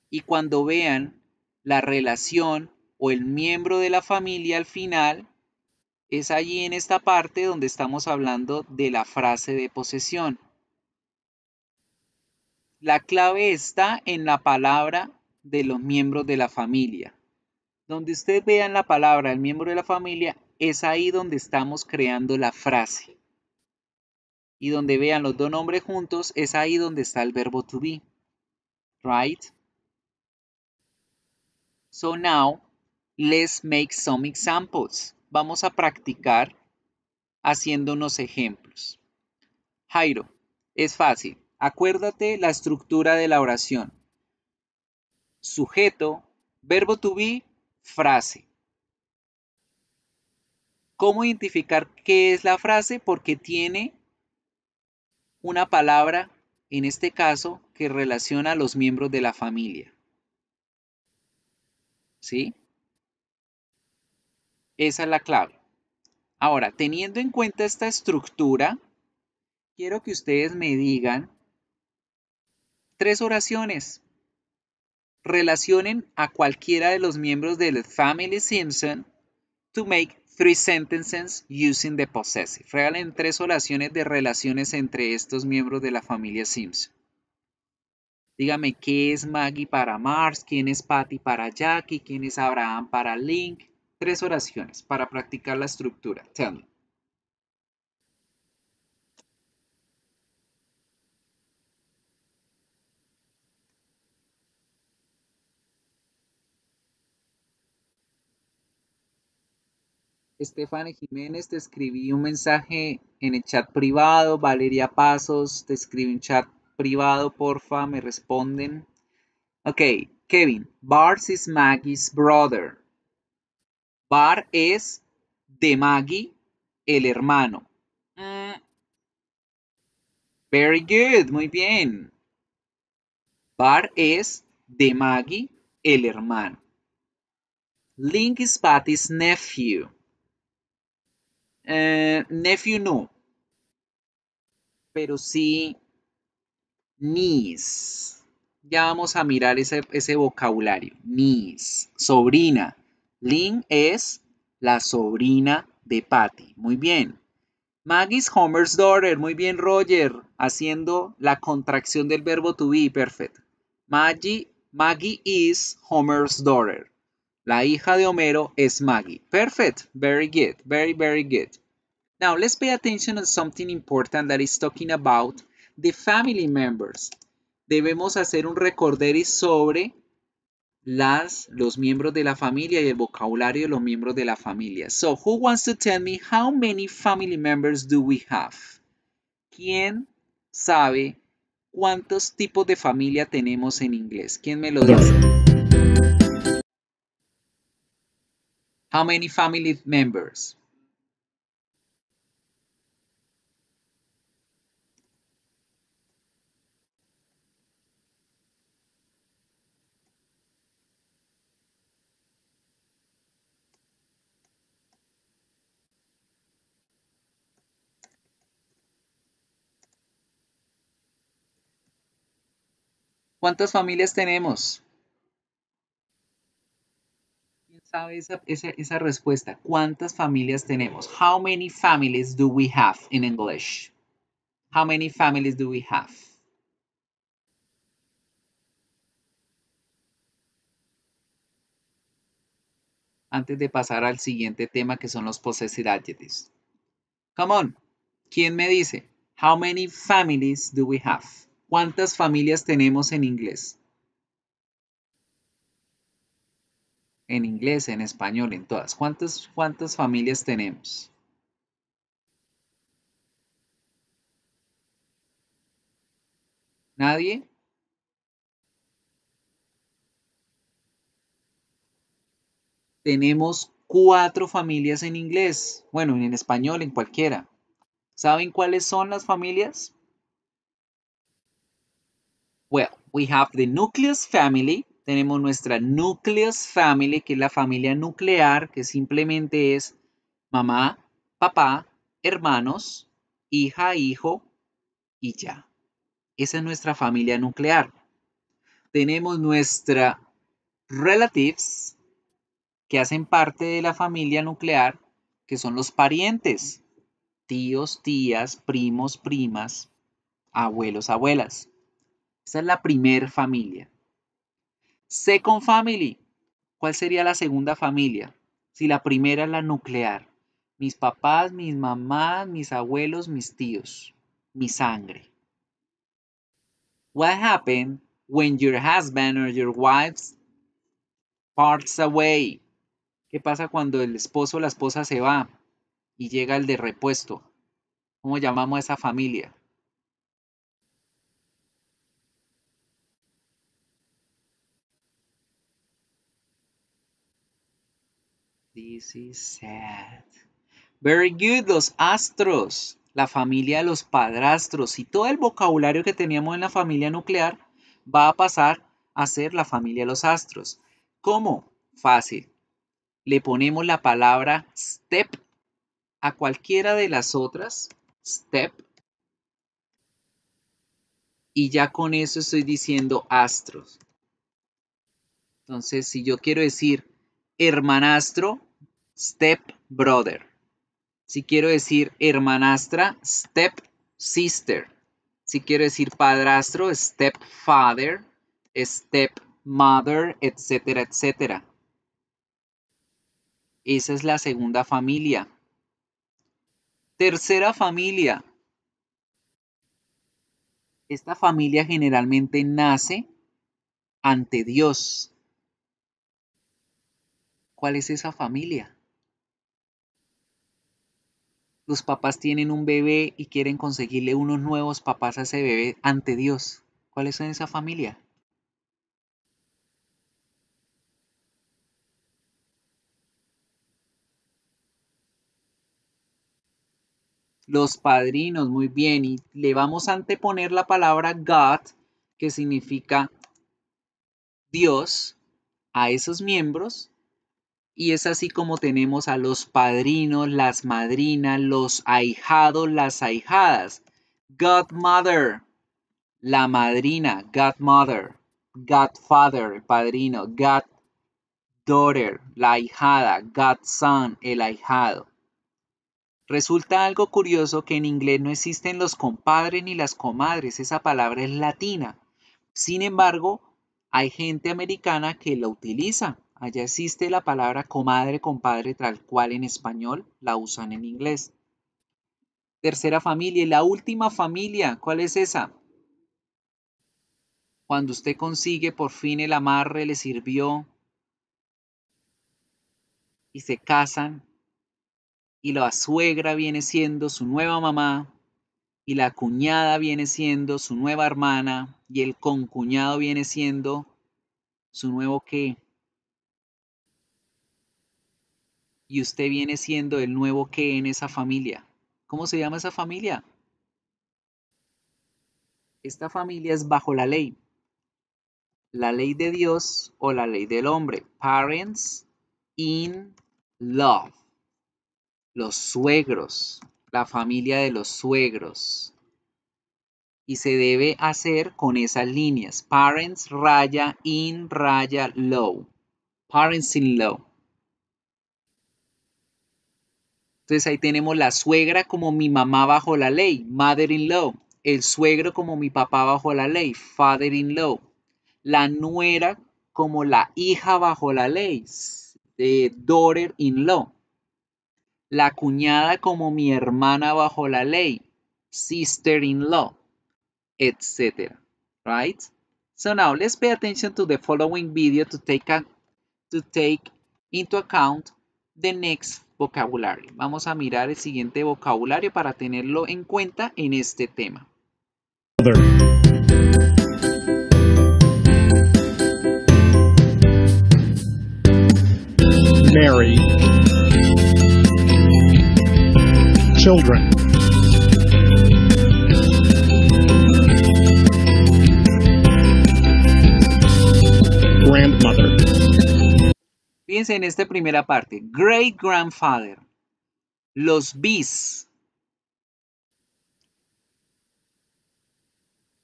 Y cuando vean la relación o el miembro de la familia al final, es allí en esta parte donde estamos hablando de la frase de posesión. La clave está en la palabra de los miembros de la familia. Donde usted vea en la palabra el miembro de la familia, es ahí donde estamos creando la frase. Y donde vean los dos nombres juntos, es ahí donde está el verbo to be. Right? So now, let's make some examples. Vamos a practicar haciendo unos ejemplos. Jairo, es fácil. Acuérdate la estructura de la oración. Sujeto, verbo to be, frase. ¿Cómo identificar qué es la frase? Porque tiene una palabra, en este caso, que relaciona a los miembros de la familia. ¿Sí? Esa es la clave. Ahora, teniendo en cuenta esta estructura, quiero que ustedes me digan tres oraciones. Relacionen a cualquiera de los miembros de la Family Simpson to make three sentences using the possessive. Regalen tres oraciones de relaciones entre estos miembros de la familia Simpson. Dígame qué es Maggie para Mars, quién es Patty para Jackie, quién es Abraham para Link, tres oraciones para practicar la estructura. Tell me. Estefan Jiménez, te escribí un mensaje en el chat privado. Valeria Pasos, te escribí un chat privado, porfa, me responden. Ok, Kevin, Bars is Maggie's brother. Bar es de Maggie, el hermano. Ah. Very good, muy bien. Bar es de Maggie, el hermano. Link is Patty's nephew. Eh, nephew no. Pero sí niece. Ya vamos a mirar ese, ese vocabulario. Niece, sobrina. Lynn es la sobrina de Patty. Muy bien. Maggie's Homer's daughter. Muy bien, Roger. Haciendo la contracción del verbo to be. Perfect. Maggie, Maggie is Homer's daughter. La hija de Homero es Maggie. Perfect. Very good. Very, very good. Now let's pay attention on something important that is talking about the family members. Debemos hacer un recorderis sobre las, los miembros de la familia y el vocabulario de los miembros de la familia. So, who wants to tell me how many family members do we have? ¿Quién sabe cuántos tipos de familia tenemos en inglés? ¿Quién me lo dice? How many family members? ¿Cuántas familias tenemos? ¿Quién sabe esa, respuesta? ¿Cuántas familias tenemos? How many families do we have in English? How many families do we have? Antes de pasar al siguiente tema que son los possessive adjectives. Come on. ¿Quién me dice? How many families do we have? ¿Cuántas familias tenemos en inglés? En inglés, en español, en todas. ¿Cuántas, cuántas familias tenemos? ¿Nadie? Tenemos cuatro familias en inglés. Bueno, en español, en cualquiera. ¿Saben cuáles son las familias? Well, we have the nucleus family. Tenemos nuestra nucleus family, que es la familia nuclear, que simplemente es mamá, papá, hermanos, hija, hijo y ya. Esa es nuestra familia nuclear. Tenemos nuestra relatives, que hacen parte de la familia nuclear, que son los parientes, tíos, tías, primos, primas, abuelos, abuelas. Esa es la primer familia. Second family. ¿Cuál sería la segunda familia? Si la primera es la nuclear. Mis papás, mis mamás, mis abuelos, mis tíos. Mi sangre. What happened when your husband or your wife parts away? ¿Qué pasa cuando el esposo o la esposa se va y llega el de repuesto? ¿Cómo llamamos a esa familia? Very good, los astros, la familia de los padrastros y todo el vocabulario que teníamos en la familia nuclear va a pasar a ser la familia de los astros. ¿Cómo? Fácil. Le ponemos la palabra step a cualquiera de las otras, step, y ya con eso estoy diciendo astros. Entonces, si yo quiero decir hermanastro, step brother. Si quiero decir hermanastra, step sister. Si quiero decir padrastro, step father, step mother, etcétera, etcétera. Esa es la segunda familia. Tercera familia. Esta familia generalmente nace ante Dios. ¿Cuál es esa familia? los papás tienen un bebé y quieren conseguirle unos nuevos papás a ese bebé ante Dios. ¿Cuáles son esa familia? Los padrinos, muy bien. Y le vamos a anteponer la palabra God, que significa Dios, a esos miembros y es así como tenemos a los padrinos, las madrinas, los ahijados, las ahijadas. Godmother, la madrina, godmother. Godfather, el padrino. Goddaughter, la ahijada. Godson, el ahijado. Resulta algo curioso que en inglés no existen los compadres ni las comadres, esa palabra es latina. Sin embargo, hay gente americana que la utiliza. Allá existe la palabra comadre, compadre, tal cual en español la usan en inglés. Tercera familia y la última familia, ¿cuál es esa? Cuando usted consigue por fin el amarre, le sirvió y se casan y la suegra viene siendo su nueva mamá y la cuñada viene siendo su nueva hermana y el concuñado viene siendo su nuevo qué? y usted viene siendo el nuevo que en esa familia. ¿Cómo se llama esa familia? Esta familia es bajo la ley. La ley de Dios o la ley del hombre. Parents in love. Los suegros. La familia de los suegros. Y se debe hacer con esas líneas. Parents raya in raya low. Parents in love. Entonces ahí tenemos la suegra como mi mamá bajo la ley, mother-in-law. El suegro como mi papá bajo la ley, father-in-law. La nuera como la hija bajo la ley, eh, daughter-in-law. La cuñada como mi hermana bajo la ley, sister-in-law, etc. Right? So now let's pay attention to the following video to take, to take into account the next vocabulario. Vamos a mirar el siguiente vocabulario para tenerlo en cuenta en este tema. Mary. Children. Grandmother. Fíjense en esta primera parte. Great grandfather. Los bis.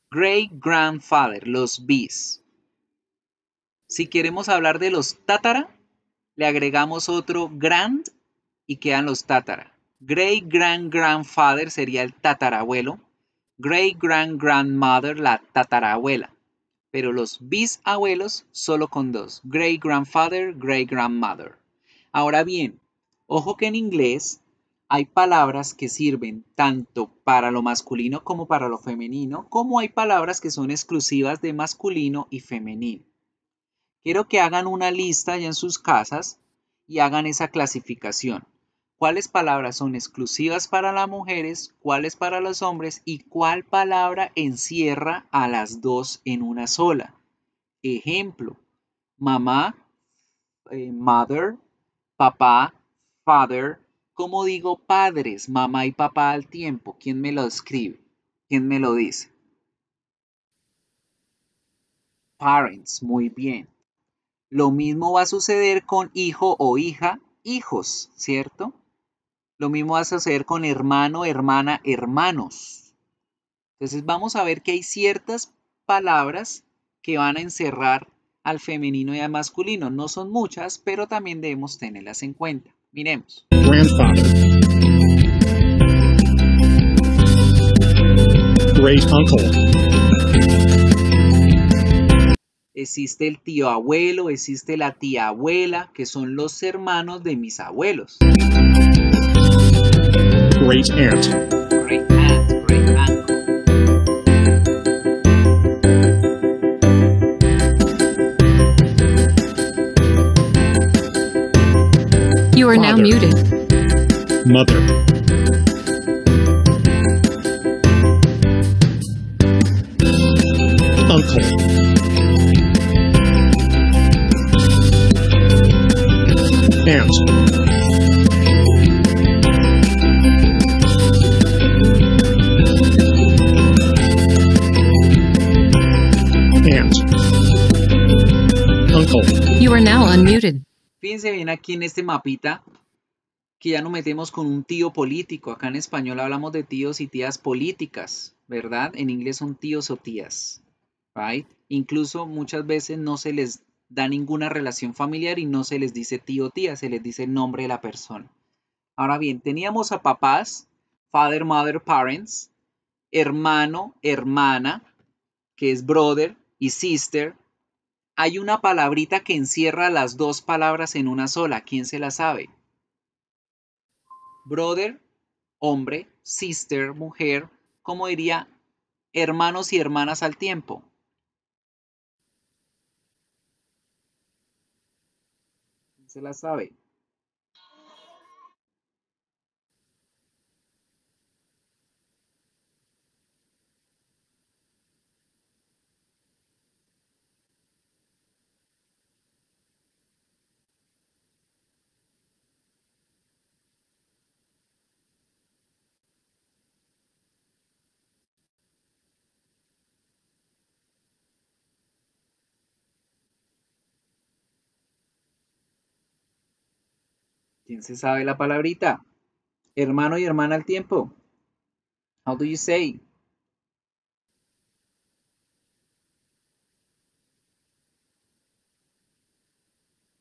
Great grandfather. Los Bees. Si queremos hablar de los tátara, le agregamos otro grand y quedan los tátara. Great grand grandfather sería el tatarabuelo. Great grand grandmother, la tatarabuela pero los bisabuelos solo con dos, great grandfather, great grandmother. Ahora bien, ojo que en inglés hay palabras que sirven tanto para lo masculino como para lo femenino, como hay palabras que son exclusivas de masculino y femenino. Quiero que hagan una lista ya en sus casas y hagan esa clasificación cuáles palabras son exclusivas para las mujeres, cuáles para los hombres y cuál palabra encierra a las dos en una sola. Ejemplo, mamá, eh, mother, papá, father. ¿Cómo digo padres, mamá y papá al tiempo? ¿Quién me lo escribe? ¿Quién me lo dice? Parents, muy bien. Lo mismo va a suceder con hijo o hija, hijos, ¿cierto? Lo mismo vas a hacer con hermano, hermana, hermanos. Entonces vamos a ver que hay ciertas palabras que van a encerrar al femenino y al masculino. No son muchas, pero también debemos tenerlas en cuenta. Miremos. Existe el tío abuelo, existe la tía abuela, que son los hermanos de mis abuelos. great aunt. Great aunt, great You are Father. now muted. Mother. Uncle. Aunt. Fíjense bien aquí en este mapita que ya no metemos con un tío político. Acá en español hablamos de tíos y tías políticas, ¿verdad? En inglés son tíos o tías, ¿right? Incluso muchas veces no se les da ninguna relación familiar y no se les dice tío o tía, se les dice el nombre de la persona. Ahora bien, teníamos a papás, father, mother, parents, hermano, hermana, que es brother y sister, hay una palabrita que encierra las dos palabras en una sola. ¿Quién se la sabe? Brother, hombre, sister, mujer, ¿Cómo diría hermanos y hermanas al tiempo. ¿Quién se la sabe? ¿Quién se sabe la palabrita? Hermano y hermana al tiempo. How do you say?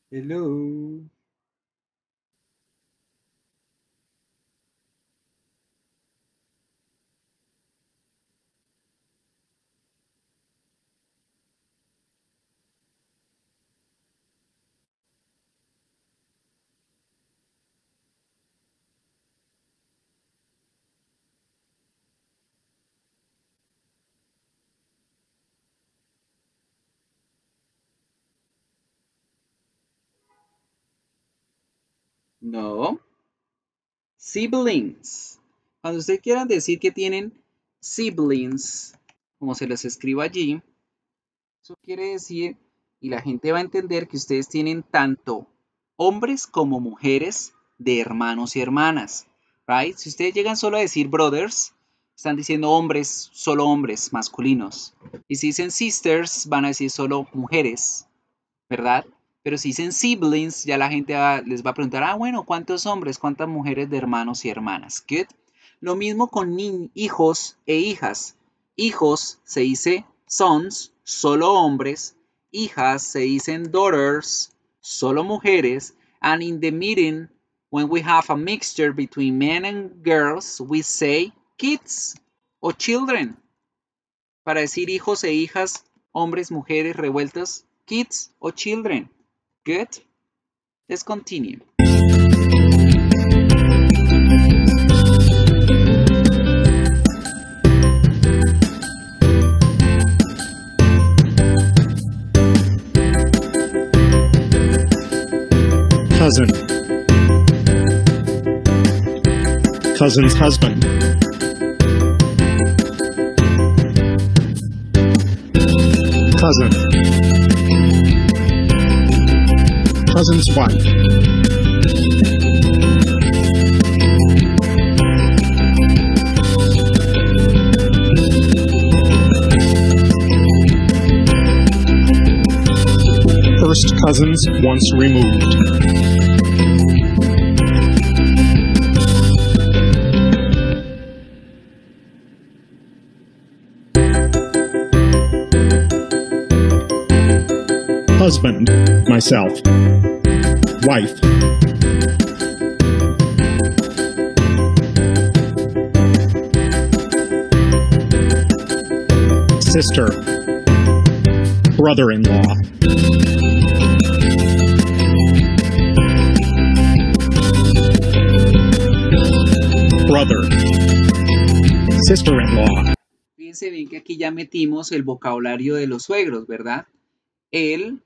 Hello. No. Siblings. Cuando ustedes quieran decir que tienen siblings, como se les escriba allí, eso quiere decir, y la gente va a entender que ustedes tienen tanto hombres como mujeres de hermanos y hermanas. Right? Si ustedes llegan solo a decir brothers, están diciendo hombres, solo hombres masculinos. Y si dicen sisters, van a decir solo mujeres, ¿verdad? Pero si dicen siblings, ya la gente les va a preguntar, ah, bueno, ¿cuántos hombres, cuántas mujeres de hermanos y hermanas? ¿Good? Lo mismo con hijos e hijas. Hijos se dice sons, solo hombres. Hijas se dicen daughters, solo mujeres. And in the meeting, when we have a mixture between men and girls, we say kids o children. Para decir hijos e hijas, hombres, mujeres, revueltas, kids o children. Good. Let's continue. Cousin. Cousin's husband. Cousin cousin's wife. First cousins once removed. husband, myself. Wife. Sister. Brother-in-law. Brother. Sister-in-law. Fíjense bien que aquí ya metimos el vocabulario de los suegros, ¿verdad? Él,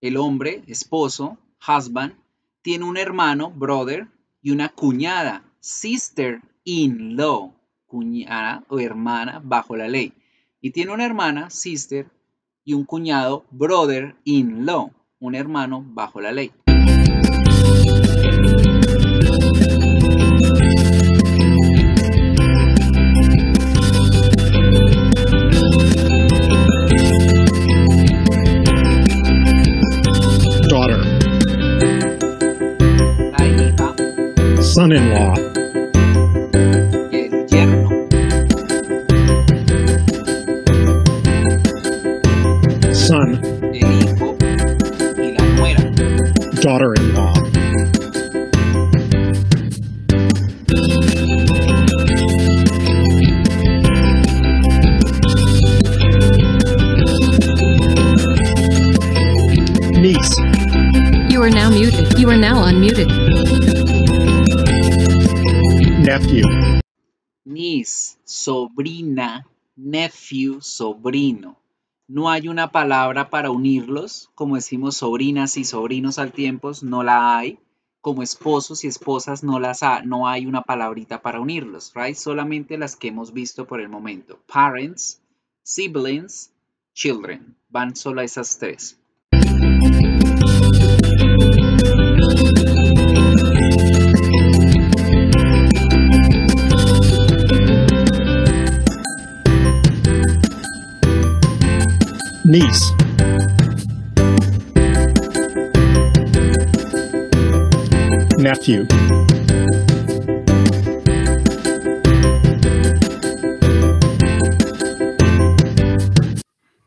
el hombre, esposo, husband, tiene un hermano, brother, y una cuñada, sister-in-law, cuñada o hermana bajo la ley. Y tiene una hermana, sister, y un cuñado, brother-in-law, un hermano bajo la ley. son-in-law. Son. Daughter-in-law. Niece. You are now muted. You are now unmuted. Niece, sobrina, nephew, sobrino. No hay una palabra para unirlos, como decimos sobrinas y sobrinos al tiempo, no la hay. Como esposos y esposas no las no hay una palabrita para unirlos, right? Solamente las que hemos visto por el momento. Parents, siblings, children. Van solo esas tres. Nephew.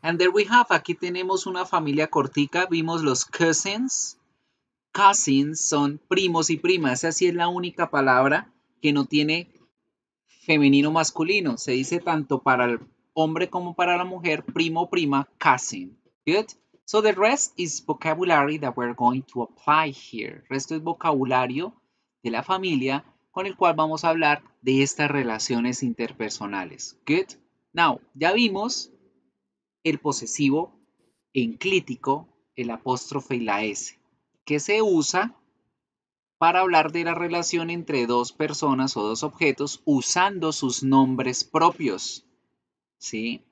And there we have, aquí tenemos una familia cortica, vimos los cousins. Cousins son primos y primas, así es la única palabra que no tiene femenino masculino, se dice tanto para el hombre como para la mujer, primo, prima, cousin. Good? So the rest is vocabulary that we're going to apply here. resto es vocabulario de la familia con el cual vamos a hablar de estas relaciones interpersonales. Good? Now, ya vimos el posesivo enclítico, el apóstrofe y la S, que se usa para hablar de la relación entre dos personas o dos objetos usando sus nombres propios. ¿sí?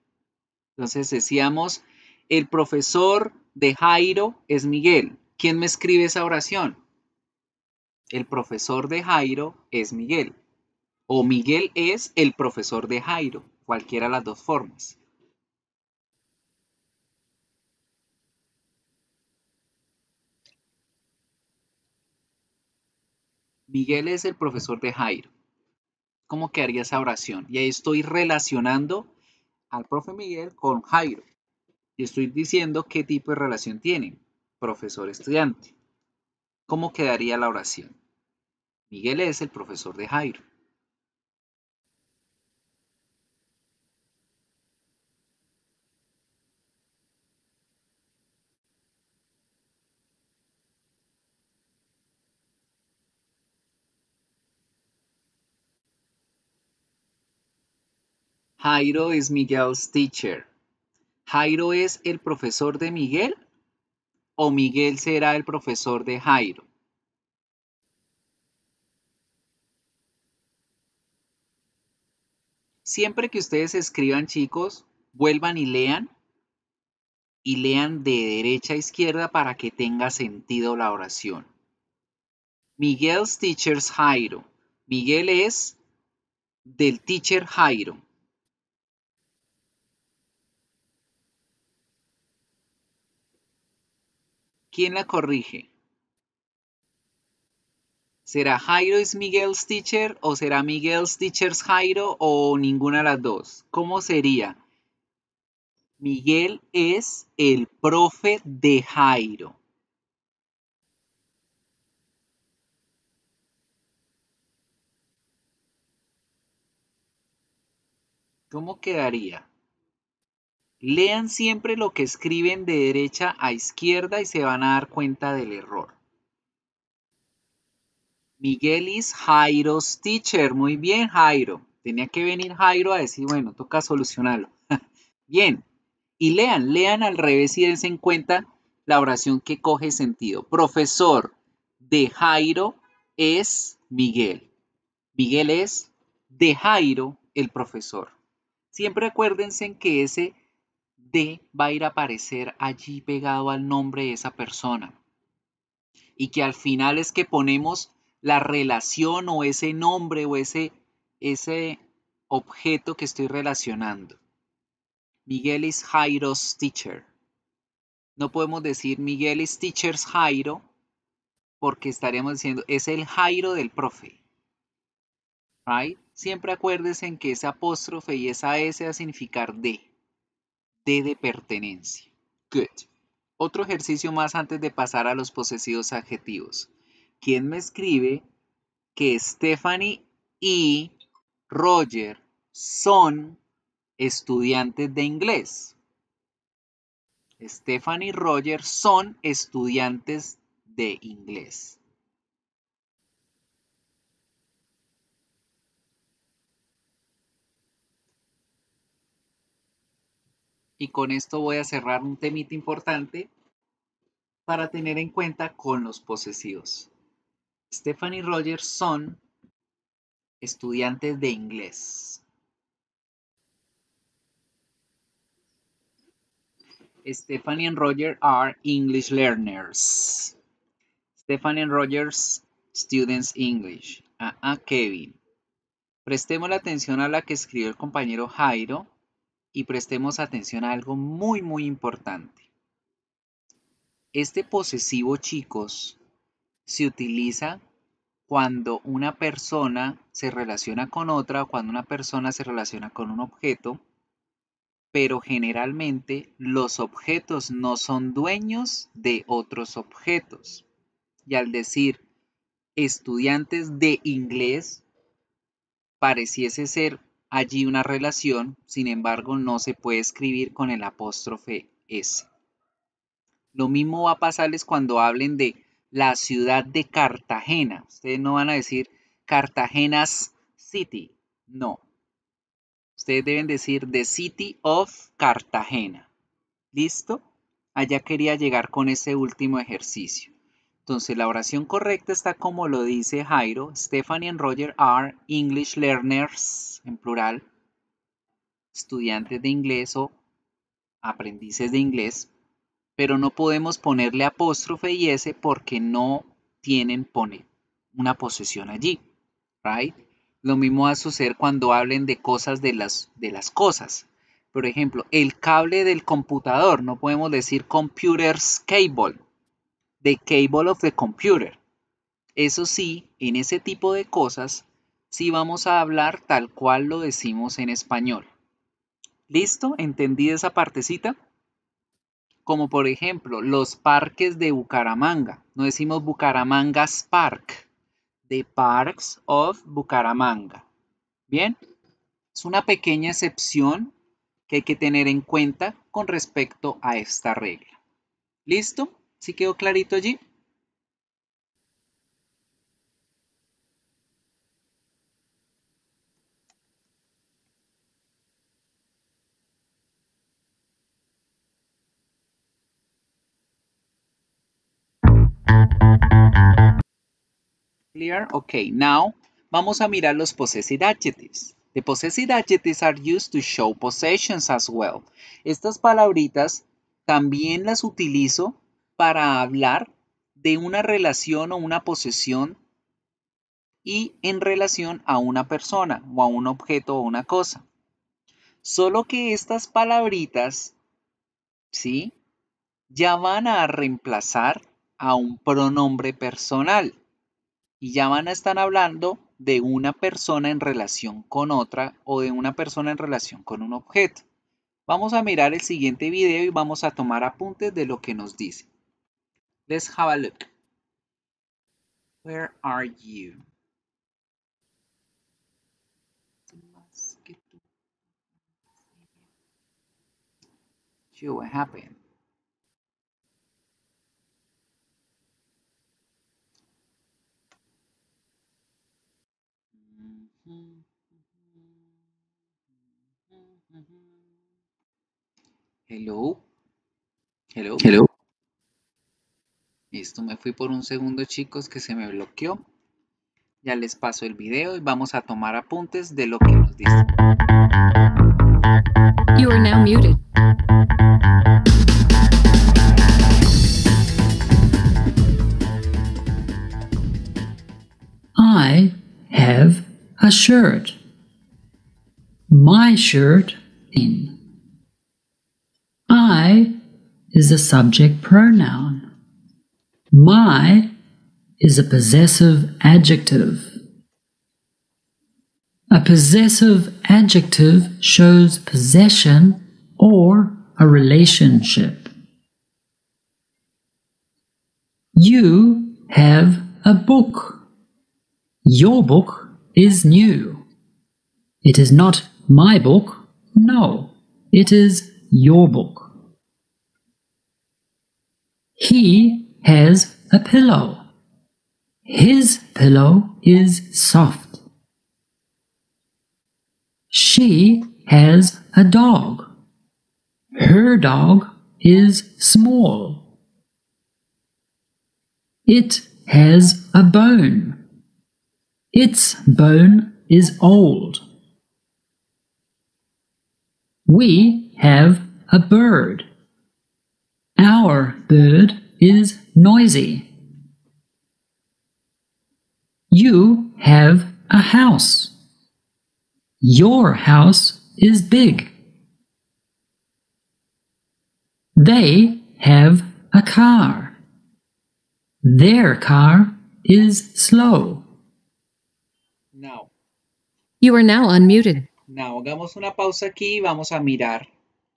Entonces decíamos, el profesor de Jairo es Miguel. ¿Quién me escribe esa oración? El profesor de Jairo es Miguel. O Miguel es el profesor de Jairo, cualquiera de las dos formas. Miguel es el profesor de Jairo. ¿Cómo quedaría esa oración? Y ahí estoy relacionando al profe Miguel con Jairo. Y estoy diciendo qué tipo de relación tienen, profesor-estudiante. ¿Cómo quedaría la oración? Miguel es el profesor de Jairo. Jairo is Miguel's teacher. Jairo es el profesor de Miguel o Miguel será el profesor de Jairo. Siempre que ustedes escriban, chicos, vuelvan y lean. Y lean de derecha a izquierda para que tenga sentido la oración. Miguel's Teacher's Jairo. Miguel es del teacher Jairo. ¿Quién la corrige? ¿Será Jairo es Miguel's teacher o será Miguel's teacher's Jairo o ninguna de las dos? ¿Cómo sería? Miguel es el profe de Jairo. ¿Cómo quedaría? Lean siempre lo que escriben de derecha a izquierda y se van a dar cuenta del error. Miguel is Jairo's teacher. Muy bien, Jairo. Tenía que venir Jairo a decir, bueno, toca solucionarlo. [laughs] bien. Y lean, lean al revés y dense en cuenta la oración que coge sentido. Profesor de Jairo es Miguel. Miguel es de Jairo el profesor. Siempre acuérdense en que ese va a ir a aparecer allí pegado al nombre de esa persona. Y que al final es que ponemos la relación o ese nombre o ese, ese objeto que estoy relacionando. Miguel is Jairo's teacher. No podemos decir Miguel is teacher's Jairo porque estaríamos diciendo es el Jairo del profe. Right? Siempre acuérdense en que ese apóstrofe y esa S va a significar de de pertenencia. Good. Otro ejercicio más antes de pasar a los posesivos adjetivos. ¿Quién me escribe que Stephanie y Roger son estudiantes de inglés? Stephanie y Roger son estudiantes de inglés. Y con esto voy a cerrar un temita importante para tener en cuenta con los posesivos. Stephanie Rogers son estudiantes de inglés. Stephanie and Roger are English learners. Stephanie and Rogers students English. Ah, ah Kevin. Prestemos la atención a la que escribió el compañero Jairo y prestemos atención a algo muy muy importante. Este posesivo chicos se utiliza cuando una persona se relaciona con otra, o cuando una persona se relaciona con un objeto, pero generalmente los objetos no son dueños de otros objetos. Y al decir estudiantes de inglés, pareciese ser allí una relación, sin embargo no se puede escribir con el apóstrofe S. Lo mismo va a pasarles cuando hablen de la ciudad de Cartagena. Ustedes no van a decir Cartagena's City, no. Ustedes deben decir The City of Cartagena. ¿Listo? Allá quería llegar con ese último ejercicio. Entonces, la oración correcta está como lo dice Jairo, Stephanie and Roger are English learners, en plural, estudiantes de inglés o aprendices de inglés, pero no podemos ponerle apóstrofe y S porque no tienen pone una posesión allí, right? Lo mismo va a suceder cuando hablen de cosas de las, de las cosas. Por ejemplo, el cable del computador, no podemos decir computers cable, The Cable of the Computer. Eso sí, en ese tipo de cosas, sí vamos a hablar tal cual lo decimos en español. ¿Listo? ¿Entendí esa partecita? Como por ejemplo, los parques de Bucaramanga. No decimos Bucaramanga's Park. The Parks of Bucaramanga. Bien, es una pequeña excepción que hay que tener en cuenta con respecto a esta regla. ¿Listo? ¿Sí quedó clarito allí? Clear? Okay, now vamos a mirar los possessive adjectives. The possessive adjectives are used to show possessions as well. Estas palabritas también las utilizo para hablar de una relación o una posesión y en relación a una persona o a un objeto o una cosa. Solo que estas palabritas, ¿sí? Ya van a reemplazar a un pronombre personal y ya van a estar hablando de una persona en relación con otra o de una persona en relación con un objeto. Vamos a mirar el siguiente video y vamos a tomar apuntes de lo que nos dice. Let's have a look. Where are you? You what happened? Hello? Hello? Hello? Listo, me fui por un segundo chicos que se me bloqueó. Ya les paso el video y vamos a tomar apuntes de lo que nos dice. You are now muted. I have a shirt. My shirt in. I is a subject pronoun. My is a possessive adjective. A possessive adjective shows possession or a relationship. You have a book. Your book is new. It is not my book. No, it is your book. He has a pillow. His pillow is soft. She has a dog. Her dog is small. It has a bone. Its bone is old. We have a bird. Our bird is noisy. You have a house. Your house is big. They have a car. Their car is slow. Now. You are now unmuted. Now, hagamos una pausa aquí y vamos a mirar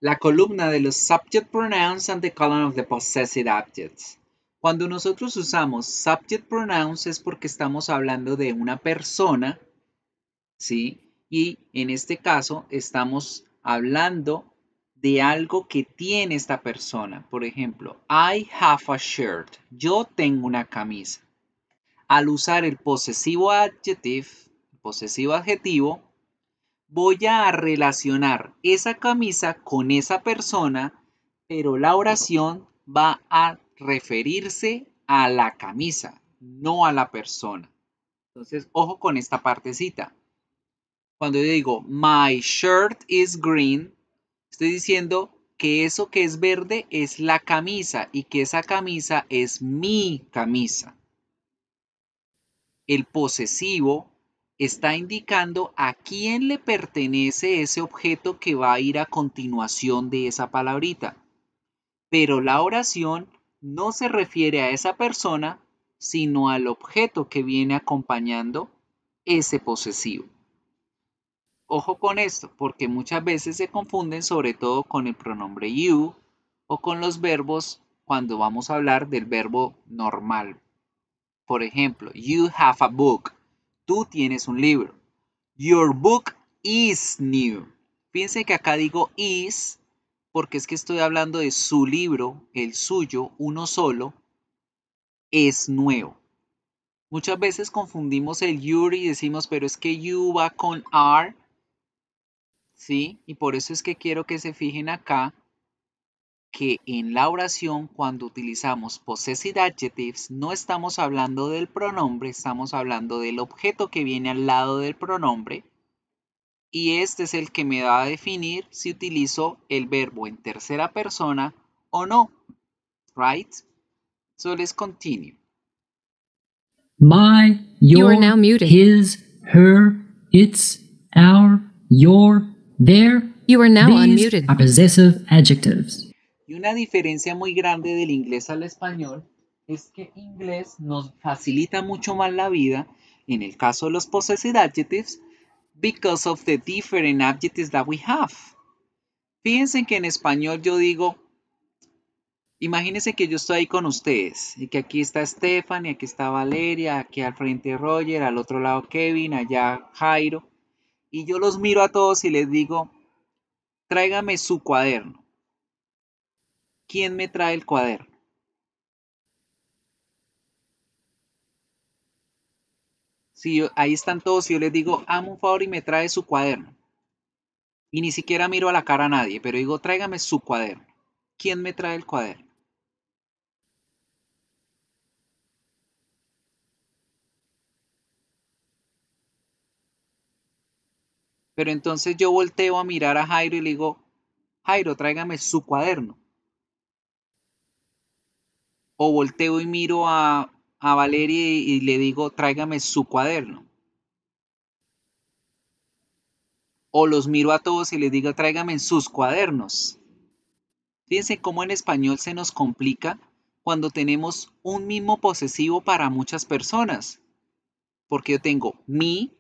la columna de los subject pronouns and the column of the possessive adjectives. Cuando nosotros usamos subject pronouns es porque estamos hablando de una persona, ¿sí? Y en este caso estamos hablando de algo que tiene esta persona. Por ejemplo, I have a shirt. Yo tengo una camisa. Al usar el posesivo adjective, posesivo adjetivo, voy a relacionar esa camisa con esa persona, pero la oración va a referirse a la camisa, no a la persona. Entonces, ojo con esta partecita. Cuando yo digo, my shirt is green, estoy diciendo que eso que es verde es la camisa y que esa camisa es mi camisa. El posesivo está indicando a quién le pertenece ese objeto que va a ir a continuación de esa palabrita. Pero la oración no se refiere a esa persona, sino al objeto que viene acompañando ese posesivo. Ojo con esto, porque muchas veces se confunden sobre todo con el pronombre you o con los verbos cuando vamos a hablar del verbo normal. Por ejemplo, you have a book. Tú tienes un libro. Your book is new. Fíjense que acá digo is porque es que estoy hablando de su libro, el suyo, uno solo, es nuevo. Muchas veces confundimos el Yuri y decimos, pero es que you va con are, ¿sí? Y por eso es que quiero que se fijen acá que en la oración cuando utilizamos possessive adjectives no estamos hablando del pronombre, estamos hablando del objeto que viene al lado del pronombre y este es el que me va a definir si utilizo el verbo en tercera persona o no. Right? So let's continue. My, your, his, her, its, our, your, their. You are Are possessive adjectives. Y una diferencia muy grande del inglés al español es que inglés nos facilita mucho más la vida en el caso de los possessive adjectives because of the different adjectives that we have. Fíjense que en español yo digo, imagínense que yo estoy ahí con ustedes y que aquí está Stephanie, aquí está Valeria, aquí al frente Roger, al otro lado Kevin, allá Jairo. Y yo los miro a todos y les digo, tráigame su cuaderno. ¿Quién me trae el cuaderno? Si ahí están todos, si yo les digo, amo un favor y me trae su cuaderno, y ni siquiera miro a la cara a nadie, pero digo, tráigame su cuaderno. ¿Quién me trae el cuaderno? Pero entonces yo volteo a mirar a Jairo y le digo, Jairo, tráigame su cuaderno. O volteo y miro a a Valeria y, le digo, tráigame su cuaderno. O los miro a todos y les digo, tráigame sus cuadernos. Fíjense cómo en español se nos complica cuando tenemos un mismo posesivo para muchas personas. Porque yo tengo mi.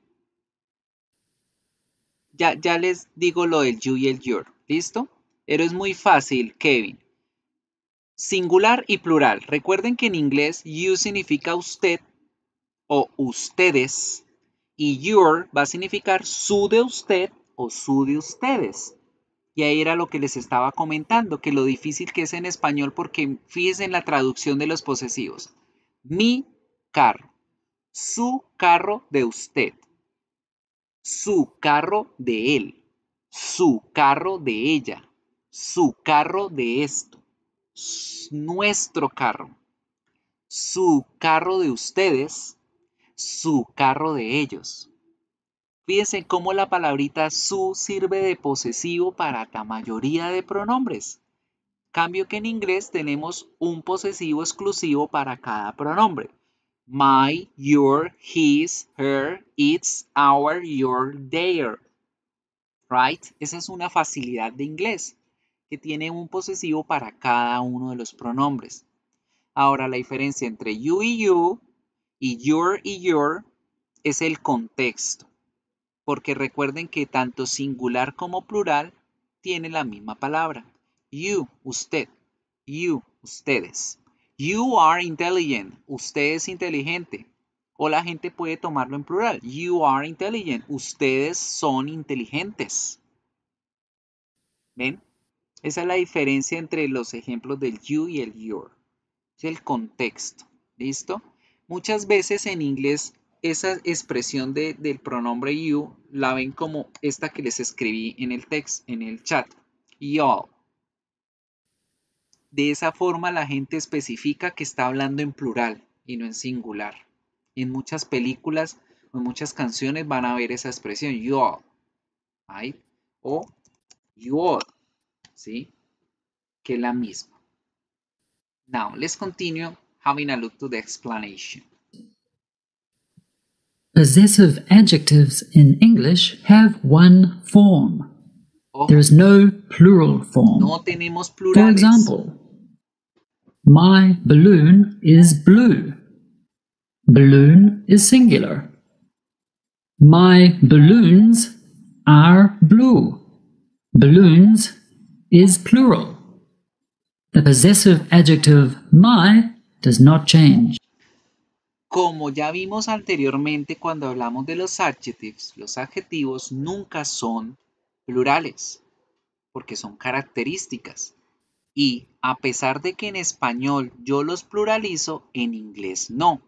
Ya, ya les digo lo del you y el your. ¿Listo? Pero es muy fácil, Kevin. Singular y plural. Recuerden que en inglés you significa usted o ustedes y your va a significar su de usted o su de ustedes. Y ahí era lo que les estaba comentando, que lo difícil que es en español porque fíjense en la traducción de los posesivos. Mi carro, su carro de usted, su carro de él, su carro de ella, su carro de esto nuestro carro, su carro de ustedes, su carro de ellos. Fíjense cómo la palabrita su sirve de posesivo para la mayoría de pronombres. Cambio que en inglés tenemos un posesivo exclusivo para cada pronombre. My, your, his, her, its, our, your, their. Right? Esa es una facilidad de inglés que tiene un posesivo para cada uno de los pronombres. Ahora, la diferencia entre you y you y your y your es el contexto, porque recuerden que tanto singular como plural tiene la misma palabra. You, usted. You, ustedes. You are intelligent. Usted es inteligente. O la gente puede tomarlo en plural. You are intelligent. Ustedes son inteligentes. ¿Ven? Esa es la diferencia entre los ejemplos del you y el your. Es el contexto. ¿Listo? Muchas veces en inglés esa expresión del pronombre you la ven como esta que les escribí en el text, en el chat. Y'all. De esa forma la gente especifica que está hablando en plural y no en singular. En muchas películas o en muchas canciones van a ver esa expresión, you all, o you see, que la misma. Now, let's continue having a look to the explanation. Possessive adjectives in English have one form. Oh. There is no plural form. No tenemos plurales. For example, my balloon is blue. Balloon is singular. My balloons are blue. Balloons is plural. The possessive adjective my does not change. Como ya vimos anteriormente cuando hablamos de los adjetivos, los adjetivos nunca son plurales, porque son características. Y a pesar de que en español yo los pluralizo, en inglés no.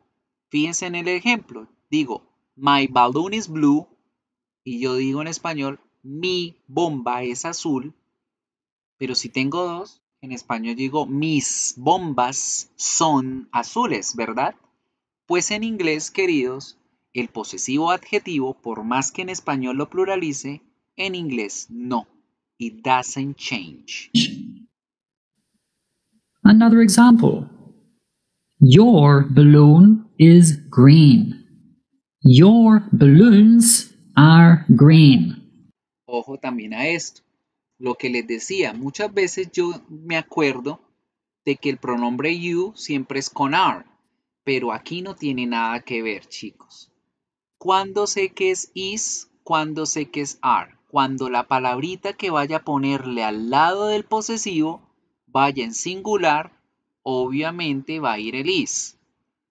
Fíjense en el ejemplo, digo, my balloon is blue, y yo digo en español, mi bomba es azul, pero si tengo dos, en español digo mis bombas son azules, ¿verdad? Pues en inglés, queridos, el posesivo adjetivo, por más que en español lo pluralice, en inglés no. It doesn't change. Another example. Your balloon is green. Your balloons are green. Ojo también a esto. Lo que les decía, muchas veces yo me acuerdo de que el pronombre you siempre es con are, pero aquí no tiene nada que ver, chicos. ¿Cuándo sé que es is? cuando sé que es are? Cuando la palabrita que vaya a ponerle al lado del posesivo vaya en singular, obviamente va a ir el is.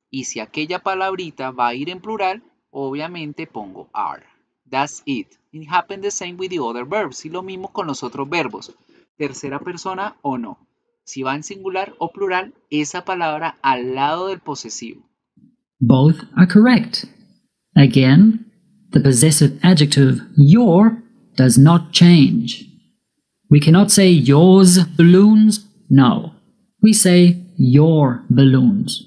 Y si aquella palabrita va a ir en plural, obviamente pongo are. That's it. It happened the same with the other verbs. Y lo mismo con los otros verbos. Tercera persona o no. Si va en singular o plural, esa palabra al lado del posesivo. Both are correct. Again, the possessive adjective your does not change. We cannot say yours balloons. No. We say your balloons.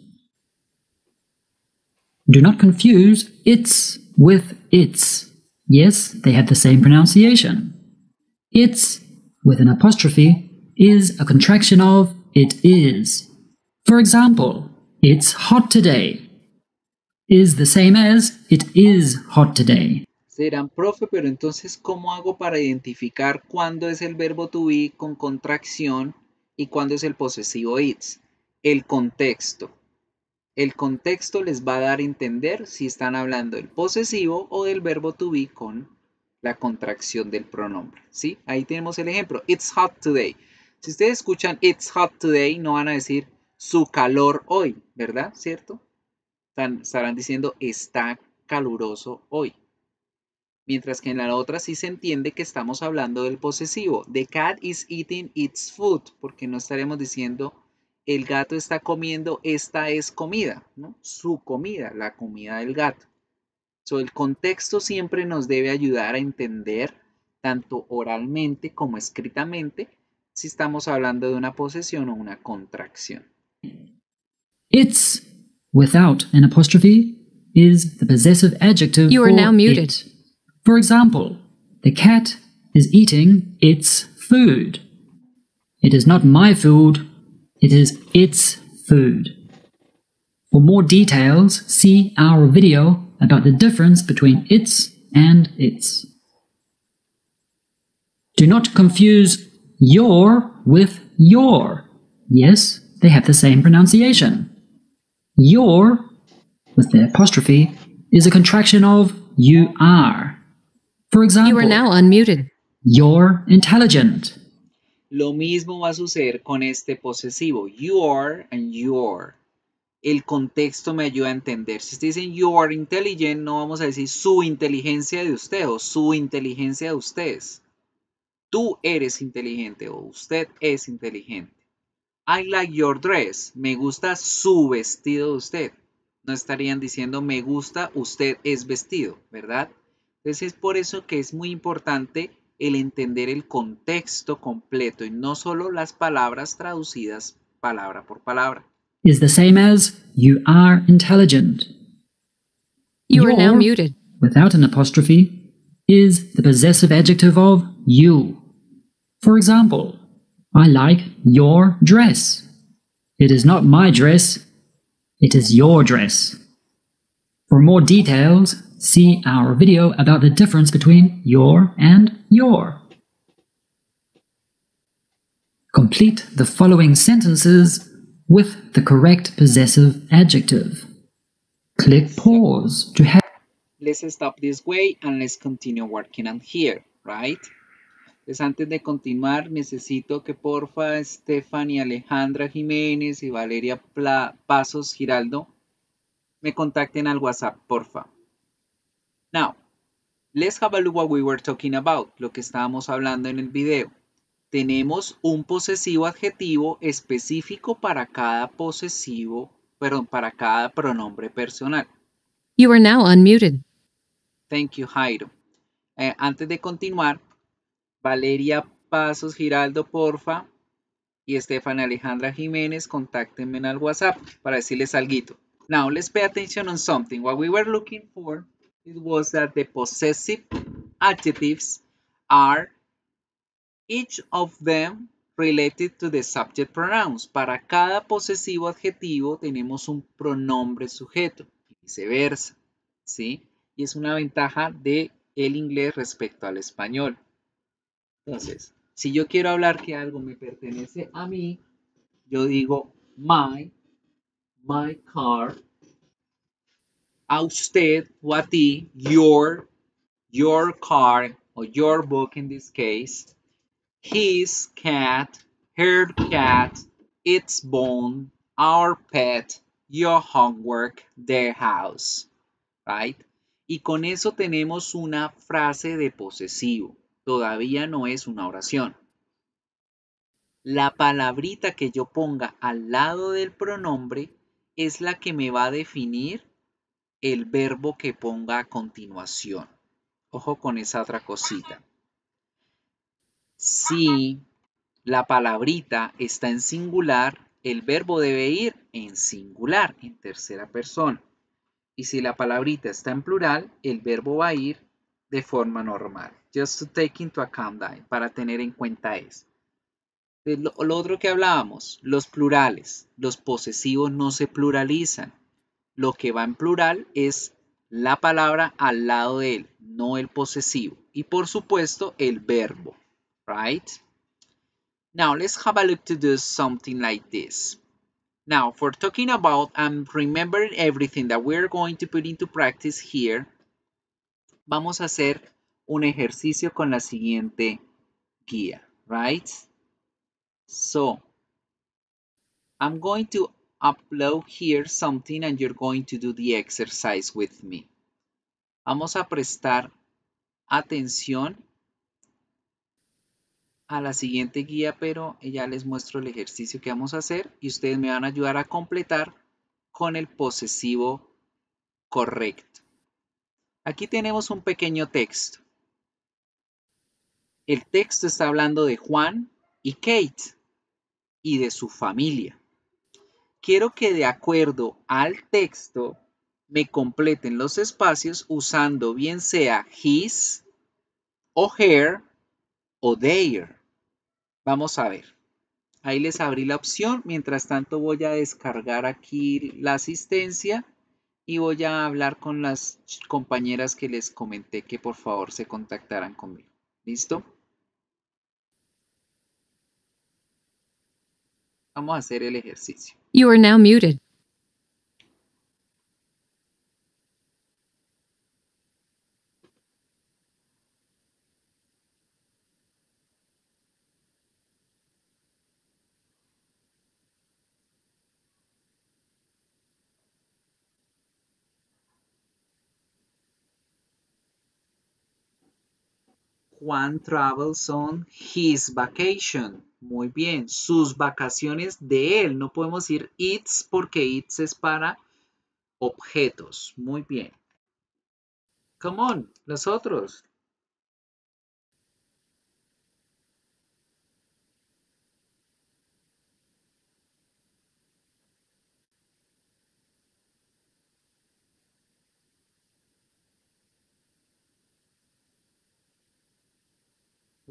Do not confuse its with its. Yes, they have the same pronunciation. It's, with an apostrophe, is a contraction of it is. For example, it's hot today is the same as it is hot today. Serán, profe, pero entonces, ¿cómo hago para identificar cuándo es el verbo to be con contracción y cuándo es el posesivo it's? El contexto. El contexto les va a dar a entender si están hablando del posesivo o del verbo to be con la contracción del pronombre. ¿sí? Ahí tenemos el ejemplo. It's hot today. Si ustedes escuchan it's hot today, no van a decir su calor hoy, ¿verdad? ¿Cierto? estarán diciendo está caluroso hoy. Mientras que en la otra sí se entiende que estamos hablando del posesivo. The cat is eating its food, porque no estaremos diciendo el gato está comiendo, esta es comida, su comida, la comida del gato. So, el contexto siempre nos debe ayudar a entender, tanto oralmente como escritamente, si estamos hablando de una posesión o una contracción. It's without an apostrophe is the possessive adjective. You are now muted. For example, the cat is eating its food. It is not my food, It is its food. For more details, see our video about the difference between its and its. Do not confuse your with your. Yes, they have the same pronunciation. Your, with the apostrophe, is a contraction of you are. For example, you are now unmuted. You're intelligent. Lo mismo va a suceder con este posesivo. You are and you are. El contexto me ayuda a entender. Si ustedes dicen you are intelligent, no vamos a decir su inteligencia de usted o su inteligencia de ustedes. Tú eres inteligente o usted es inteligente. I like your dress. Me gusta su vestido de usted. No estarían diciendo me gusta, usted es vestido, ¿verdad? Entonces es por eso que es muy importante el entender el contexto completo y no solo las palabras traducidas palabra por palabra. Is the same as you are intelligent. You are now muted. Without an apostrophe is the possessive adjective of you. For example, I like your dress. It is not my dress, it is your dress. For more details, See our video about the difference between your and your. Complete the following sentences with the correct possessive adjective. Click pause to have... Let's stop this way and let's continue working on here, right? Pues antes de continuar, necesito que porfa Stephanie Alejandra Jiménez y Valeria Pla Pasos Giraldo me contacten al WhatsApp, porfa. Now, let's have a look what we were talking about, lo que estábamos hablando en el video. Tenemos un posesivo adjetivo específico para cada posesivo, perdón, para cada pronombre personal. You are now unmuted. Thank you, Jairo. Eh, antes de continuar, Valeria Pasos Giraldo, porfa, y Estefan Alejandra Jiménez, contáctenme al WhatsApp para decirles algo. Now, let's pay attention on something. What we were looking for it was that the possessive adjectives are each of them related to the subject pronouns. Para cada posesivo adjetivo tenemos un pronombre sujeto y viceversa. ¿sí? Y es una ventaja de el inglés respecto al español. Entonces, si yo quiero hablar que algo me pertenece a mí, yo digo my, my car, usted o a ti, your, your car or your book in this case, his cat, her cat, its bone, our pet, your homework, their house, right? Y con eso tenemos una frase de posesivo. Todavía no es una oración. La palabrita que yo ponga al lado del pronombre es la que me va a definir el verbo que ponga a continuación. Ojo con esa otra cosita. Si la palabrita está en singular, el verbo debe ir en singular, en tercera persona. Y si la palabrita está en plural, el verbo va a ir de forma normal. Just to take into account that, para tener en cuenta eso. Pues lo, otro que hablábamos, los plurales, los posesivos no se pluralizan lo que va en plural es la palabra al lado de él, no el posesivo. Y por supuesto, el verbo, right? Now let's have a look to do something like this. Now, for talking about and remembering everything that we're going to put into practice here, vamos a hacer un ejercicio con la siguiente guía, right? So, I'm going to upload here something and you're going to do the exercise with me. Vamos a prestar atención a la siguiente guía, pero ya les muestro el ejercicio que vamos a hacer y ustedes me van a ayudar a completar con el posesivo correcto. Aquí tenemos un pequeño texto. El texto está hablando de Juan y Kate y de su familia quiero que de acuerdo al texto me completen los espacios usando bien sea his o her o their. Vamos a ver. Ahí les abrí la opción. Mientras tanto voy a descargar aquí la asistencia y voy a hablar con las compañeras que les comenté que por favor se contactaran conmigo. ¿Listo? Vamos a hacer el ejercicio. You are now muted. Juan travels on his vacation. Muy bien, sus vacaciones de él. No podemos ir its porque its es para objetos. Muy bien. Come on, los otros.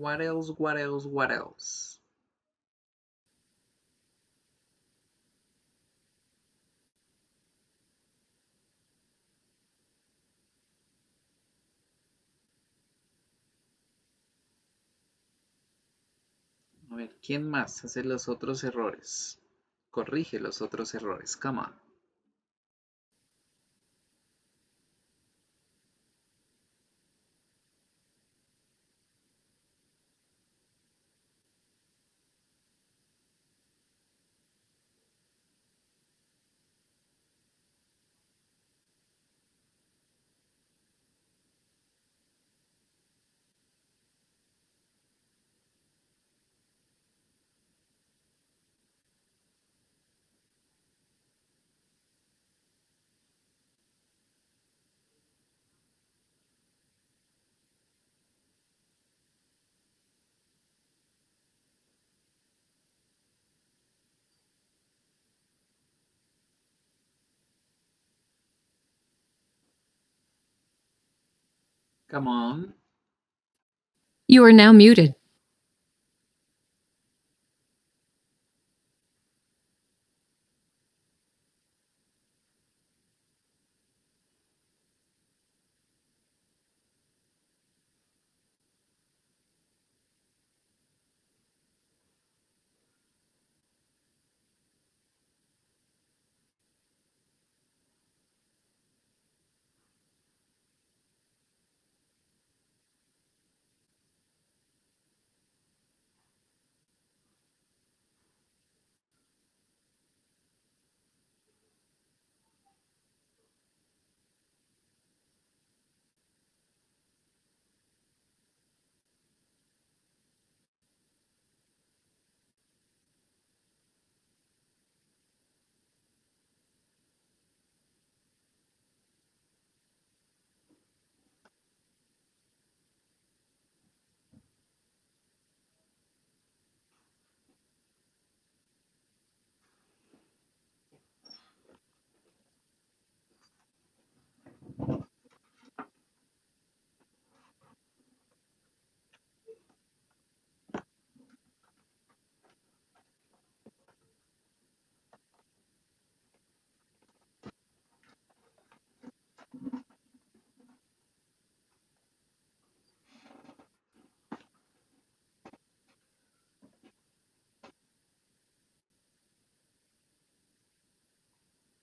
What else, what else, what else? A ver, ¿quién más hace los otros errores? Corrige los otros errores, come on. Come on. You are now muted.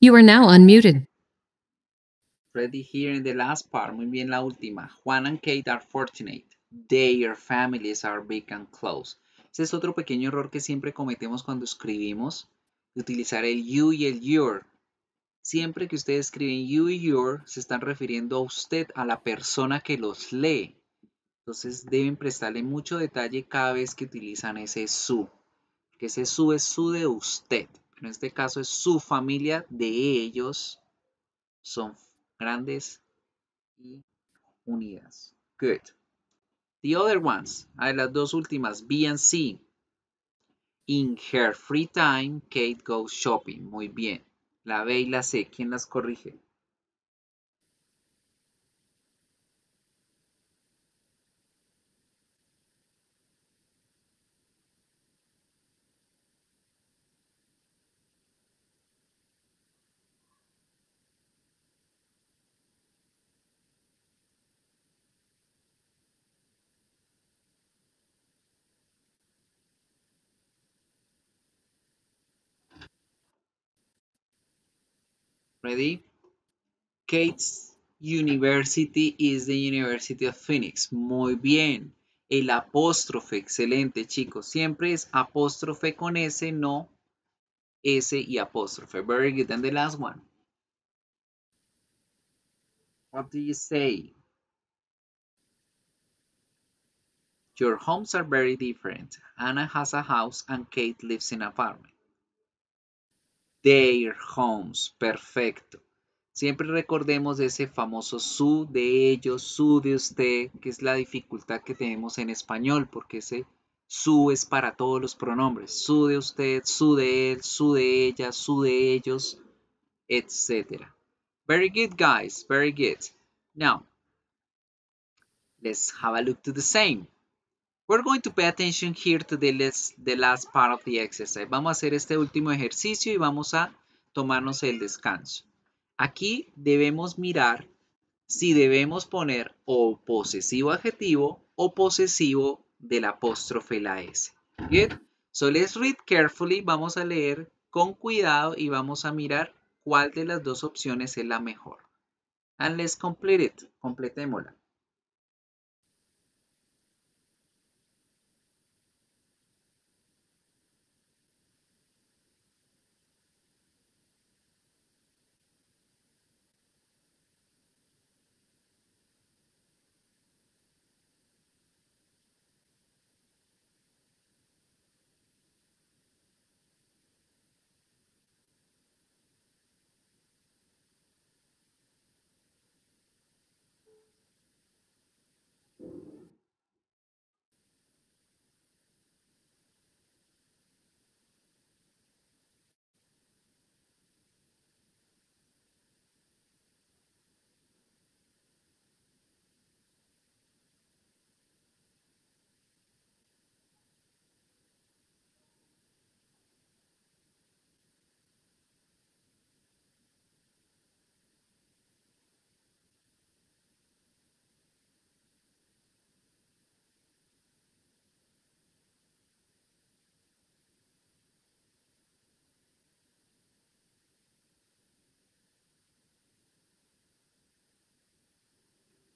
You are now unmuted. Ready here in the last part. Muy bien, la última. Juan and Kate are fortunate. Their families are big and close. Ese es otro pequeño error que siempre cometemos cuando escribimos. Utilizar el you y el your. Siempre que ustedes escriben you y your, se están refiriendo a usted, a la persona que los lee. Entonces deben prestarle mucho detalle cada vez que utilizan ese su. Que ese su es su de usted en este caso es su familia de ellos, son grandes y unidas. Good. The other ones, hay las dos últimas, B and C. In her free time, Kate goes shopping. Muy bien. La B y la C, ¿quién las corrige? Kate's University is the University of Phoenix. Muy bien. El apóstrofe, excelente chicos. Siempre es apóstrofe con S, no S y apóstrofe. Very good. And the last one. What do you say? Your homes are very different. Anna has a house and Kate lives in an apartment their homes. Perfecto. Siempre recordemos ese famoso su de ellos, su de usted, que es la dificultad que tenemos en español, porque ese su es para todos los pronombres. Su de usted, su de él, su de ella, su de ellos, etc. Very good, guys. Very good. Now, let's have a look to the same. We're going to pay attention here to the last, part of the exercise. Vamos a hacer este último ejercicio y vamos a tomarnos el descanso. Aquí debemos mirar si debemos poner o posesivo adjetivo o posesivo de la apóstrofe la S. Good. So let's read carefully. Vamos a leer con cuidado y vamos a mirar cuál de las dos opciones es la mejor. And let's complete it. Completémosla.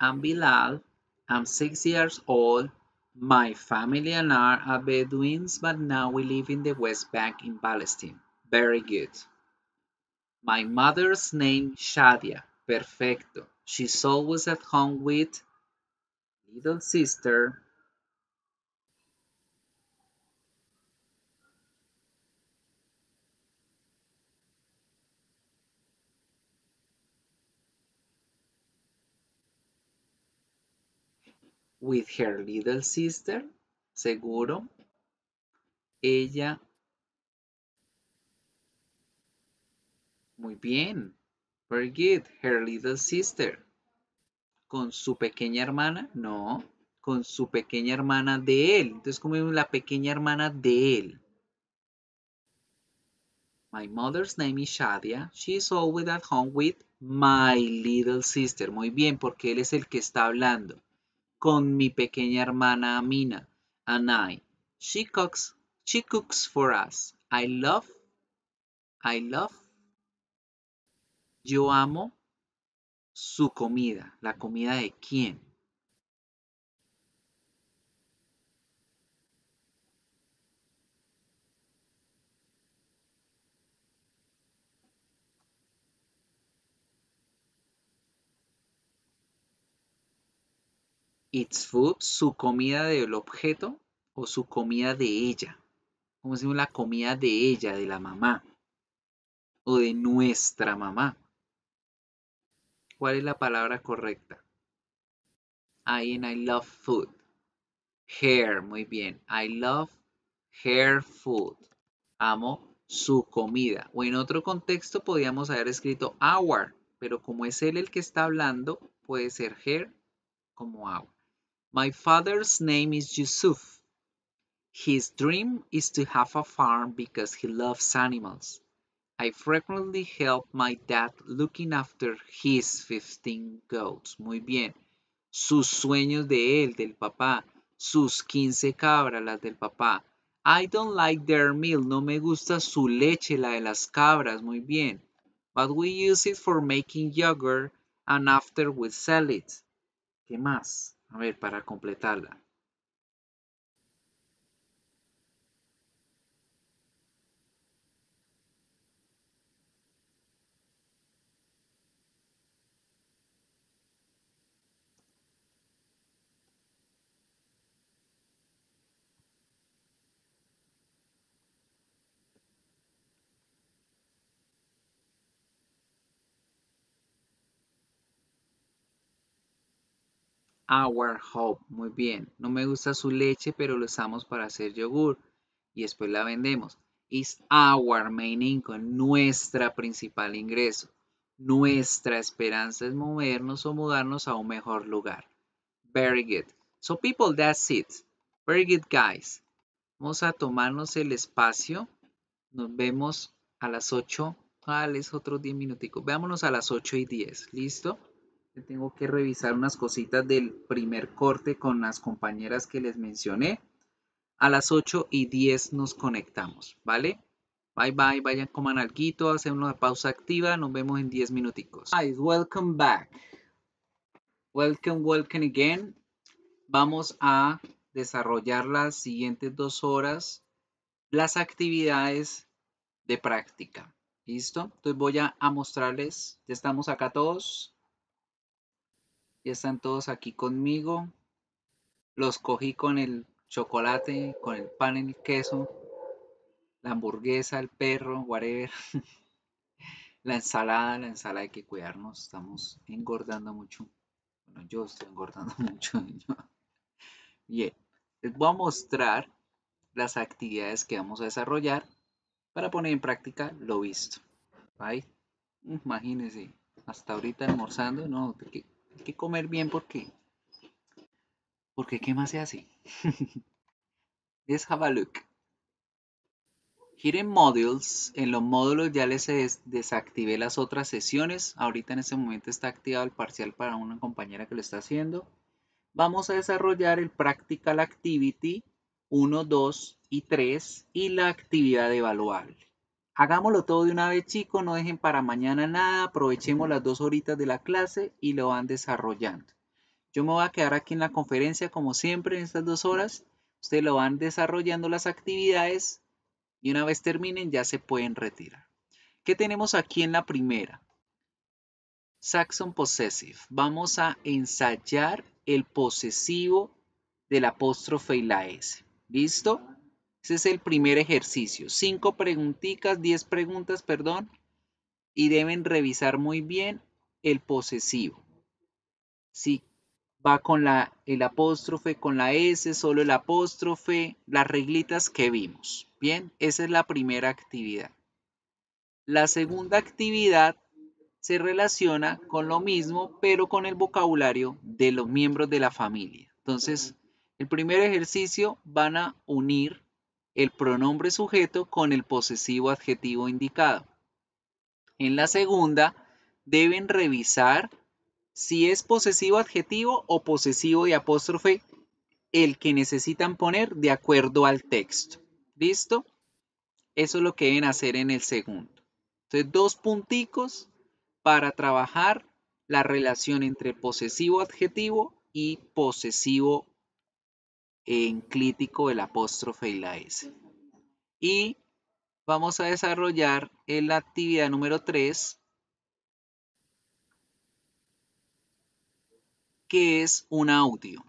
i am Bilal. I'm six years old. My family and I are Bedouins, but now we live in the West Bank in Palestine. Very good. My mother's name Shadia. Perfecto. She's always at home with little sister with her little sister, seguro. Ella. Muy bien. Forget Her little sister. ¿Con su pequeña hermana? No. Con su pequeña hermana de él. Entonces, es la pequeña hermana de él? My mother's name is Shadia. She's always at home with my little sister. Muy bien, porque él es el que está hablando con mi pequeña hermana Amina, and I. She cooks, she cooks for us. I love, I love. Yo amo su comida, la comida de quién. Its food, su comida del objeto o su comida de ella. Como decimos la comida de ella, de la mamá o de nuestra mamá. ¿Cuál es la palabra correcta? I en I love food. Hair, muy bien. I love hair food. Amo su comida. O en otro contexto podríamos haber escrito our, pero como es él el que está hablando, puede ser her como our. My father's name is Yusuf. His dream is to have a farm because he loves animals. I frequently help my dad looking after his 15 goats. Muy bien. Sus sueños de él, del papá. Sus 15 cabras, las del papá. I don't like their milk. No me gusta su leche, la de las cabras. Muy bien. But we use it for making yogurt and after we sell it. ¿Qué más? A ver, para completarla. Our ah, Hope. Muy bien. No me gusta su leche, pero lo usamos para hacer yogur. Y después la vendemos. Is our main income. Nuestra principal ingreso. Nuestra esperanza es movernos o mudarnos a un mejor lugar. Very good. So people, that's it. Very good, guys. Vamos a tomarnos el espacio. Nos vemos a las 8. vale ah, es otro 10 minuticos. Veámonos a las 8 y 10. ¿Listo? tengo que revisar unas cositas del primer corte con las compañeras que les mencioné. A las 8 y 10 nos conectamos, ¿vale? Bye bye, vayan coman alguito, hacen una pausa activa, nos vemos en 10 minuticos. Guys, welcome back. Welcome, welcome again. Vamos a desarrollar las siguientes dos horas las actividades de práctica. ¿Listo? Entonces voy a, a mostrarles, ya estamos acá todos. Ya están todos aquí conmigo. Los cogí con el chocolate, con el pan, el queso, la hamburguesa, el perro, whatever. [laughs] la ensalada, la ensalada hay que cuidarnos. Estamos engordando mucho. Bueno, yo estoy engordando [laughs] mucho. Bien, les voy a mostrar las actividades que vamos a desarrollar para poner en práctica lo visto. Imagínense, hasta ahorita almorzando, no, hay que comer bien porque, porque ¿qué más se así. Let's [laughs] have a look. Here in Modules, en los módulos ya les desactivé las otras sesiones. Ahorita en este momento está activado el parcial para una compañera que lo está haciendo. Vamos a desarrollar el Practical Activity 1, 2 y 3 y la actividad evaluable. Hagámoslo todo de una vez, chicos, no dejen para mañana nada, aprovechemos las dos horitas de la clase y lo van desarrollando. Yo me voy a quedar aquí en la conferencia, como siempre, en estas dos horas. Ustedes lo van desarrollando las actividades y una vez terminen ya se pueden retirar. ¿Qué tenemos aquí en la primera? Saxon possessive. Vamos a ensayar el posesivo del apóstrofe y la S. ¿Listo? Ese es el primer ejercicio. Cinco preguntitas, diez preguntas, perdón. Y deben revisar muy bien el posesivo. Si va con la, el apóstrofe, con la S, solo el apóstrofe, las reglitas que vimos. Bien, esa es la primera actividad. La segunda actividad se relaciona con lo mismo, pero con el vocabulario de los miembros de la familia. Entonces, el primer ejercicio van a unir el pronombre sujeto con el posesivo adjetivo indicado. En la segunda, deben revisar si es posesivo adjetivo o posesivo de apóstrofe el que necesitan poner de acuerdo al texto. ¿Listo? Eso es lo que deben hacer en el segundo. Entonces, dos punticos para trabajar la relación entre posesivo adjetivo y posesivo enclítico el apóstrofe y la S. Y vamos a desarrollar la actividad número 3, que es un audio.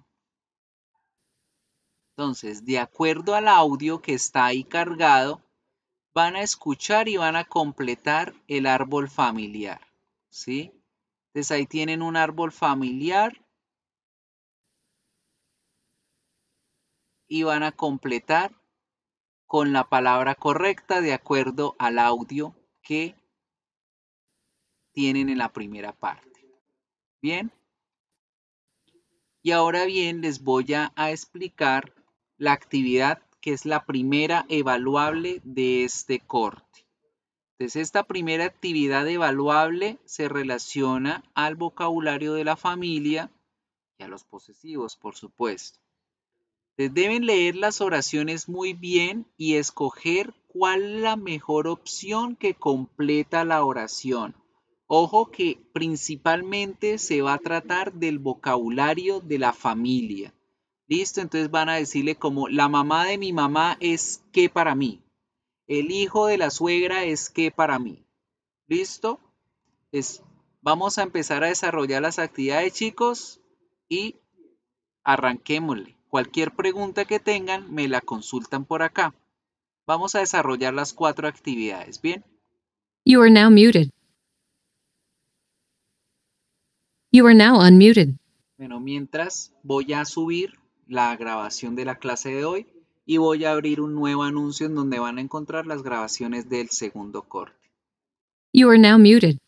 Entonces, de acuerdo al audio que está ahí cargado, van a escuchar y van a completar el árbol familiar. ¿Sí? Entonces ahí tienen un árbol familiar y van a completar con la palabra correcta de acuerdo al audio que tienen en la primera parte. Bien. Y ahora bien, les voy a, explicar la actividad que es la primera evaluable de este corte. Entonces, esta primera actividad evaluable se relaciona al vocabulario de la familia y a los posesivos, por supuesto. Deben leer las oraciones muy bien y escoger cuál es la mejor opción que completa la oración. Ojo que principalmente se va a tratar del vocabulario de la familia. Listo, entonces van a decirle como la mamá de mi mamá es ¿qué para mí. El hijo de la suegra es ¿qué para mí. Listo. Es, vamos a empezar a desarrollar las actividades chicos y arranquémosle. Cualquier pregunta que tengan, me la consultan por acá. Vamos a desarrollar las cuatro actividades, ¿bien? You are now muted. You are now unmuted. Bueno, mientras voy a subir la grabación de la clase de hoy y voy a abrir un nuevo anuncio en donde van a encontrar las grabaciones del segundo corte. You are now muted.